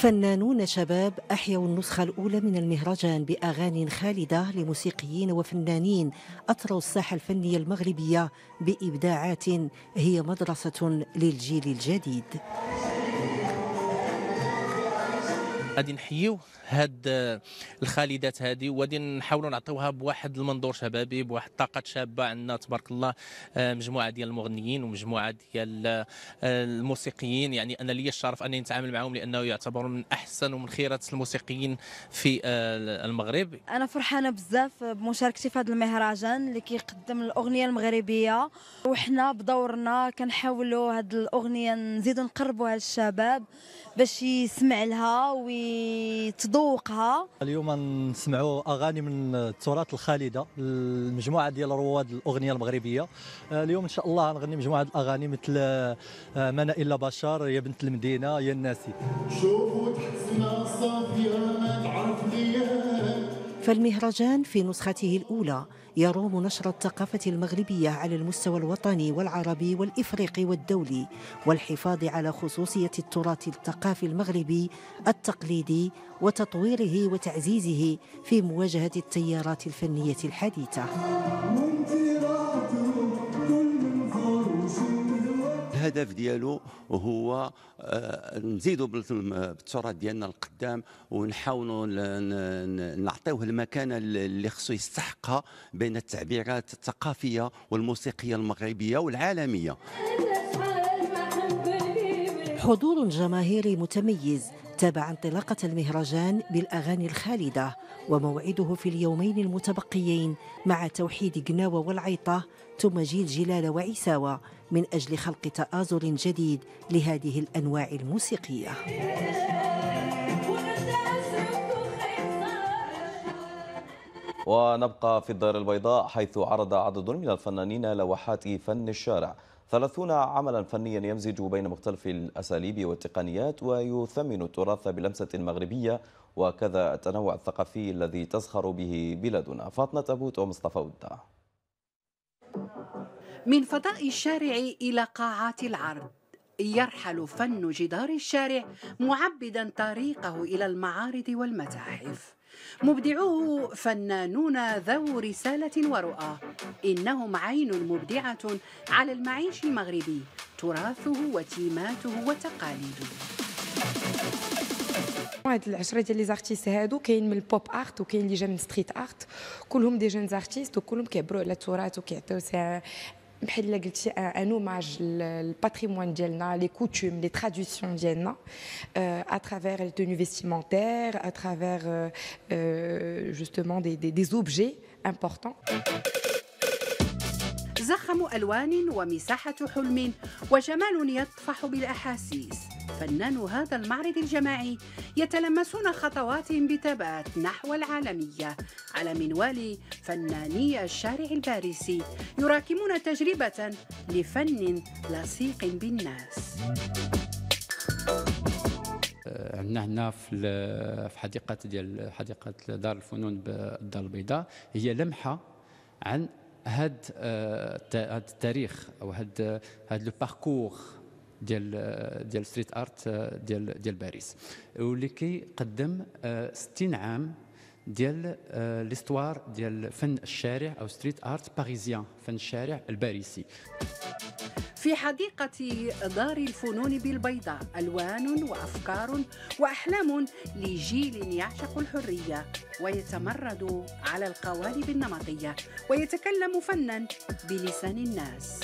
فنانون شباب أحيوا النسخة الأولى من المهرجان بأغاني خالدة لموسيقيين وفنانين أطروا الساحة الفنية المغربية بإبداعات هي مدرسة للجيل الجديد غادي نحيو هاد آه، الخالدات هادي وغادي نحاولوا نعطيوها بواحد المنظور شبابي بواحد الطاقه شابه عندنا تبارك الله آه، مجموعه ديال المغنيين ومجموعه ديال آه، الموسيقيين يعني انا لي الشرف اني نتعامل معهم لانه يعتبر من احسن ومن خيره الموسيقيين في المغرب انا فرحانه بزاف بمشاركتي في هذا المهرجان اللي كيقدم الاغنيه المغربيه وحنا بدورنا كنحاولوا هاد الاغنيه نزيدوا نقربوها للشباب باش يسمع لها ويتضوا نذوقها اليوم نسمعوا اغاني من التراث الخالده المجموعه ديال رواد الاغنيه المغربيه آه، اليوم ان شاء الله غنغني مجموعه الاغاني مثل آه، ما انا الا بشر يا بنت المدينه يا الناسي شوفوا تحسنا صافيه ما تعرف فالمهرجان في نسخته الاولى يروم نشر الثقافة المغربية على المستوى الوطني والعربي والإفريقي والدولي والحفاظ على خصوصية التراث الثقافي المغربي التقليدي وتطويره وتعزيزه في مواجهة التيارات الفنية الحديثة الهدف ديالو هو آه، نزيدوا بالتراث ديالنا القدام ونحاولوا نعطيوه المكانه اللي خصو يستحقها بين التعبيرات الثقافيه والموسيقيه المغربيه والعالميه حضور جماهيري متميز تابع انطلاقة المهرجان بالأغاني الخالدة وموعده في اليومين المتبقيين مع توحيد قناوة والعيطة ثم جيل جلالة وعيساوه من أجل خلق تآزر جديد لهذه الأنواع الموسيقية ونبقى في الدار البيضاء حيث عرض عدد من الفنانين لوحات فن الشارع ثلاثون عملا فنيا يمزج بين مختلف الأساليب والتقنيات ويثمن التراث بلمسة مغربية وكذا التنوع الثقافي الذي تزخر به بلادنا فاطمة أبوت ومصطفى ودّا من فضاء الشارع إلى قاعات العرض يرحل فن جدار الشارع معبدا طريقه إلى المعارض والمتاحف مبدعوه فنانون ذو رسالة ورؤى إنهم عين مبدعة على المعيش المغربي تراثه وتيماته وتقاليده هاد العشره ديال لي زارتيست هادو كاين من البوب ارت وكاين اللي جا من ستريت ارت كلهم دي جون زارتيست وكلهم كيعبروا على التراث وكيعطيو C'est un hommage au patrimoine viennois, les coutumes, les traditions viennoises, euh, à travers les tenues vestimentaires, à travers euh, euh, justement des objets importants. فنان هذا المعرض الجماعي يتلمسون خطواتهم بثبات نحو العالمية على منوال فناني الشارع الباريسي يراكمون تجربة لفن لصيق بالناس عندنا هنا في حديقة ديال حديقة دار الفنون بالدار البيضاء هي لمحة عن هاد آه، التاريخ او هاد آه، هاد لو باركور ديال ديال ستريت ارت ديال ديال باريس واللي كيقدم 60 آه، عام ديال آه، ليستوار ديال فن الشارع او ستريت ارت باريزيان فن الشارع الباريسي في حديقة دار الفنون بالبيضاء ألوان وأفكار وأحلام لجيل يعشق الحرية ويتمرد على القوالب النمطية ويتكلم فنا بلسان الناس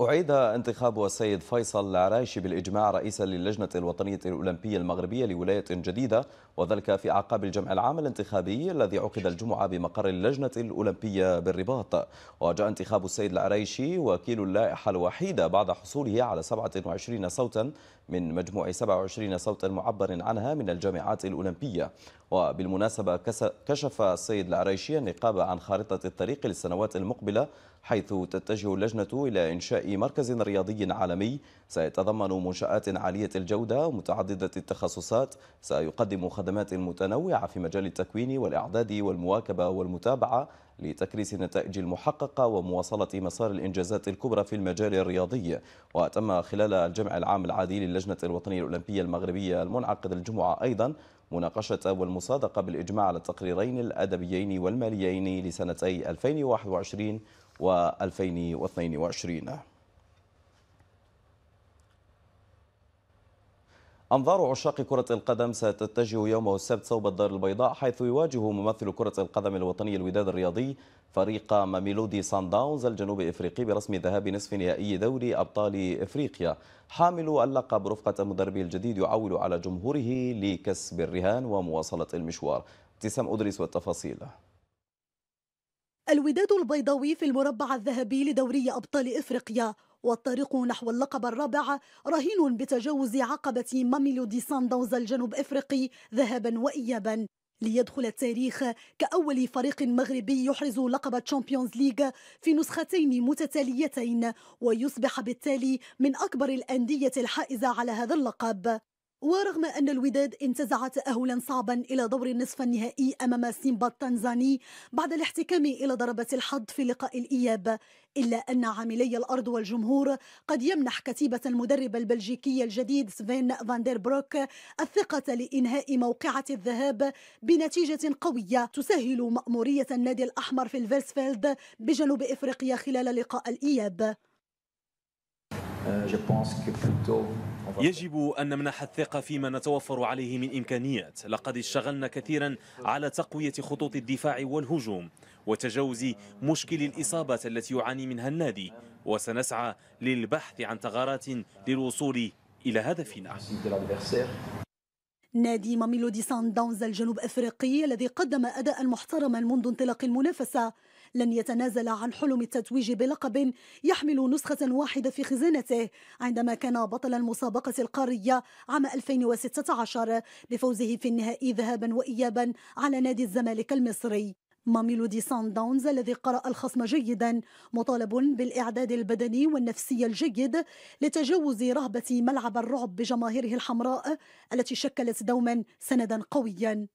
أعيد انتخاب السيد فيصل العرايشي بالإجماع رئيسا للجنة الوطنية الأولمبية المغربية لولاية جديدة وذلك في أعقاب الجمع العام الانتخابي الذي عقد الجمعة بمقر اللجنة الأولمبية بالرباط وجاء انتخاب السيد العرايشي وكيل اللائحة الوحيدة بعد حصوله على 27 صوتا من مجموع 27 صوتا معبر عنها من الجامعات الأولمبية وبالمناسبة كشف السيد العريشي النقابة عن خارطة الطريق للسنوات المقبلة حيث تتجه اللجنة إلى إنشاء مركز رياضي عالمي سيتضمن منشآت عالية الجودة ومتعددة التخصصات سيقدم خدمات متنوعة في مجال التكوين والإعداد والمواكبة والمتابعة لتكريس النتائج المحققة ومواصلة مسار الإنجازات الكبرى في المجال الرياضي وتم خلال الجمع العام العادي للجنة الوطنية الأولمبية المغربية المنعقد الجمعة أيضا مناقشة والمصادقة بالإجماع على التقريرين الأدبيين والماليين لسنتي 2021 و 2022 أنظار عشاق كرة القدم ستتجه يوم السبت صوب الدار البيضاء حيث يواجه ممثل كرة القدم الوطني الوداد الرياضي فريق ماميلودي سان داونز الجنوب إفريقي برسم ذهاب نصف نهائي دوري أبطال إفريقيا حامل اللقب رفقة مدربه الجديد يعول على جمهوره لكسب الرهان ومواصلة المشوار ابتسام أدريس والتفاصيل الوداد البيضاوي في المربع الذهبي لدوري أبطال إفريقيا والطريق نحو اللقب الرابع رهين بتجاوز عقبة ماميلو دي سانداونز الجنوب إفريقي ذهابا وإيابا ليدخل التاريخ كأول فريق مغربي يحرز لقب تشامبيونز ليغ في نسختين متتاليتين ويصبح بالتالي من أكبر الأندية الحائزة على هذا اللقب ورغم أن الوداد انتزع تأهلا صعبا إلى دور النصف النهائي أمام سيمبا التنزاني بعد الاحتكام إلى ضربة الحظ في لقاء الإياب إلا أن عاملي الأرض والجمهور قد يمنح كتيبة المدرب البلجيكي الجديد سفين فاندير بروك الثقة لإنهاء موقعة الذهاب بنتيجة قوية تسهل مأمورية النادي الأحمر في الفيرسفيلد بجنوب إفريقيا خلال لقاء الإياب Euh, يجب أن نمنح الثقة فيما نتوفر عليه من إمكانيات لقد اشتغلنا كثيرا على تقوية خطوط الدفاع والهجوم وتجاوز مشكل الإصابات التي يعاني منها النادي وسنسعى للبحث عن ثغرات للوصول إلى هدفنا نادي ماميلودي سان داونز الجنوب أفريقي الذي قدم أداء محترما منذ انطلاق المنافسة لن يتنازل عن حلم التتويج بلقب يحمل نسخة واحدة في خزانته عندما كان بطل المسابقة القارية عام 2016 بفوزه في النهائي ذهابا وإيابا على نادي الزمالك المصري ماميلودي سان داونز الذي قرأ الخصم جيدا مطالب بالإعداد البدني والنفسي الجيد لتجاوز رهبة ملعب الرعب بجماهيره الحمراء التي شكلت دوما سندا قويا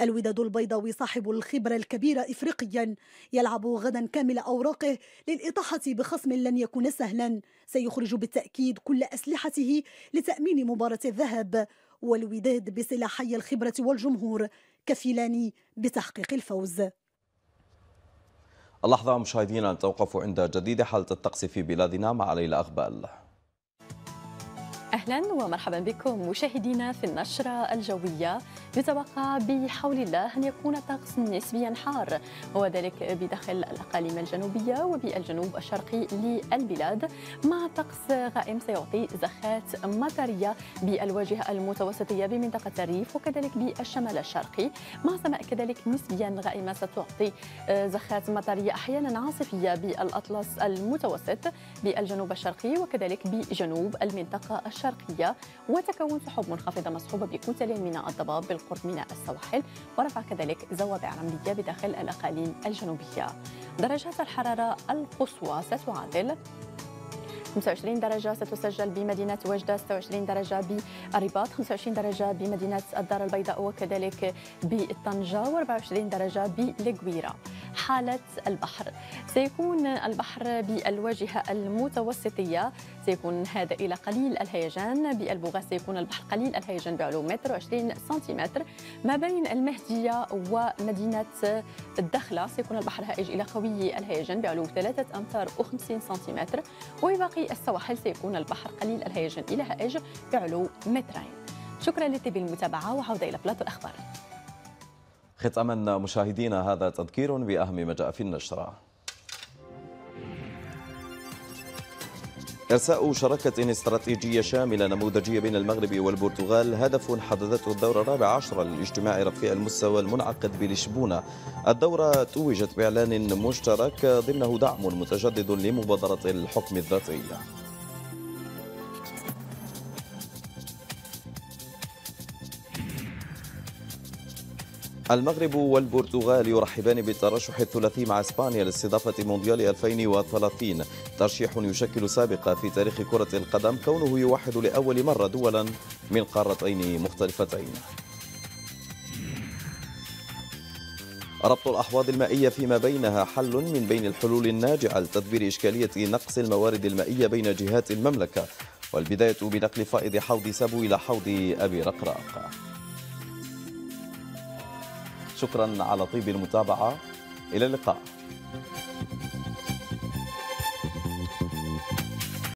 الوداد البيضاوي صاحب الخبرة الكبيرة إفريقيا يلعب غدا كامل أوراقه للإطاحة بخصم لن يكون سهلا سيخرج بالتأكيد كل أسلحته لتأمين مباراة الذهب والوداد بسلاحي الخبرة والجمهور كفيلان بتحقيق الفوز اللحظة مشاهدينا نتوقف عند جديد حالة الطقس في بلادنا مع ليلى أغبال أهلا ومرحبا بكم مشاهدينا في النشرة الجوية يتوقع بحول الله أن يكون الطقس نسبيا حار وذلك بداخل الأقاليم الجنوبية وبالجنوب الشرقي للبلاد مع طقس غائم سيعطي زخات مطرية بالواجهة المتوسطية بمنطقة الريف وكذلك بالشمال الشرقي مع سماء كذلك نسبيا غائمة ستعطي آه، زخات مطرية أحيانا عاصفية بالأطلس المتوسط بالجنوب الشرقي وكذلك بجنوب المنطقة الشرقية الشرقية وتكون سحب منخفضة مصحوبة بكتل من الضباب بالقرب من السواحل ورفع كذلك زوابع رملية بداخل الأقاليم الجنوبية درجات الحرارة القصوى ستعادل 25 درجة ستسجل بمدينة وجدة 26 درجة بالرباط 25 درجة بمدينة الدار البيضاء وكذلك بطنجة و24 درجة بالقويرة حالة البحر سيكون البحر بالواجهة المتوسطية سيكون هذا إلى قليل الهيجان بالبغاء سيكون البحر قليل الهيجان بعلو متر و20 سنتيمتر ما بين المهدية ومدينة الدخلة سيكون البحر هائج إلى قوي الهيجان بعلو 3 أمتار و و50 سنتيمتر وباقي السواحل سيكون البحر قليل الهيجان إلى هائج بعلو مترين شكرا لطيب المتابعة وعودة إلى بلاط الأخبار ختاما مشاهدينا هذا تذكير بأهم ما جاء في النشرة إرساء شراكة استراتيجية شاملة نموذجية بين المغرب والبرتغال هدف حددته الدورة الرابعة عشرة للاجتماع رفيع المستوى المنعقد بلشبونة الدورة توجت بإعلان مشترك ضمنه دعم متجدد لمبادرة الحكم الذاتي المغرب والبرتغال يرحبان بالترشح الثلاثي مع اسبانيا لاستضافه مونديال 2030 ترشيح يشكل سابقه في تاريخ كره القدم كونه يوحد لاول مره دولا من قارتين مختلفتين ربط الأحواض المائية فيما بينها حل من بين الحلول الناجعة لتدبير إشكالية نقص الموارد المائية بين جهات المملكة والبداية بنقل فائض حوض سبو إلى حوض أبي رقراق شكرا على طيب المتابعة إلى اللقاء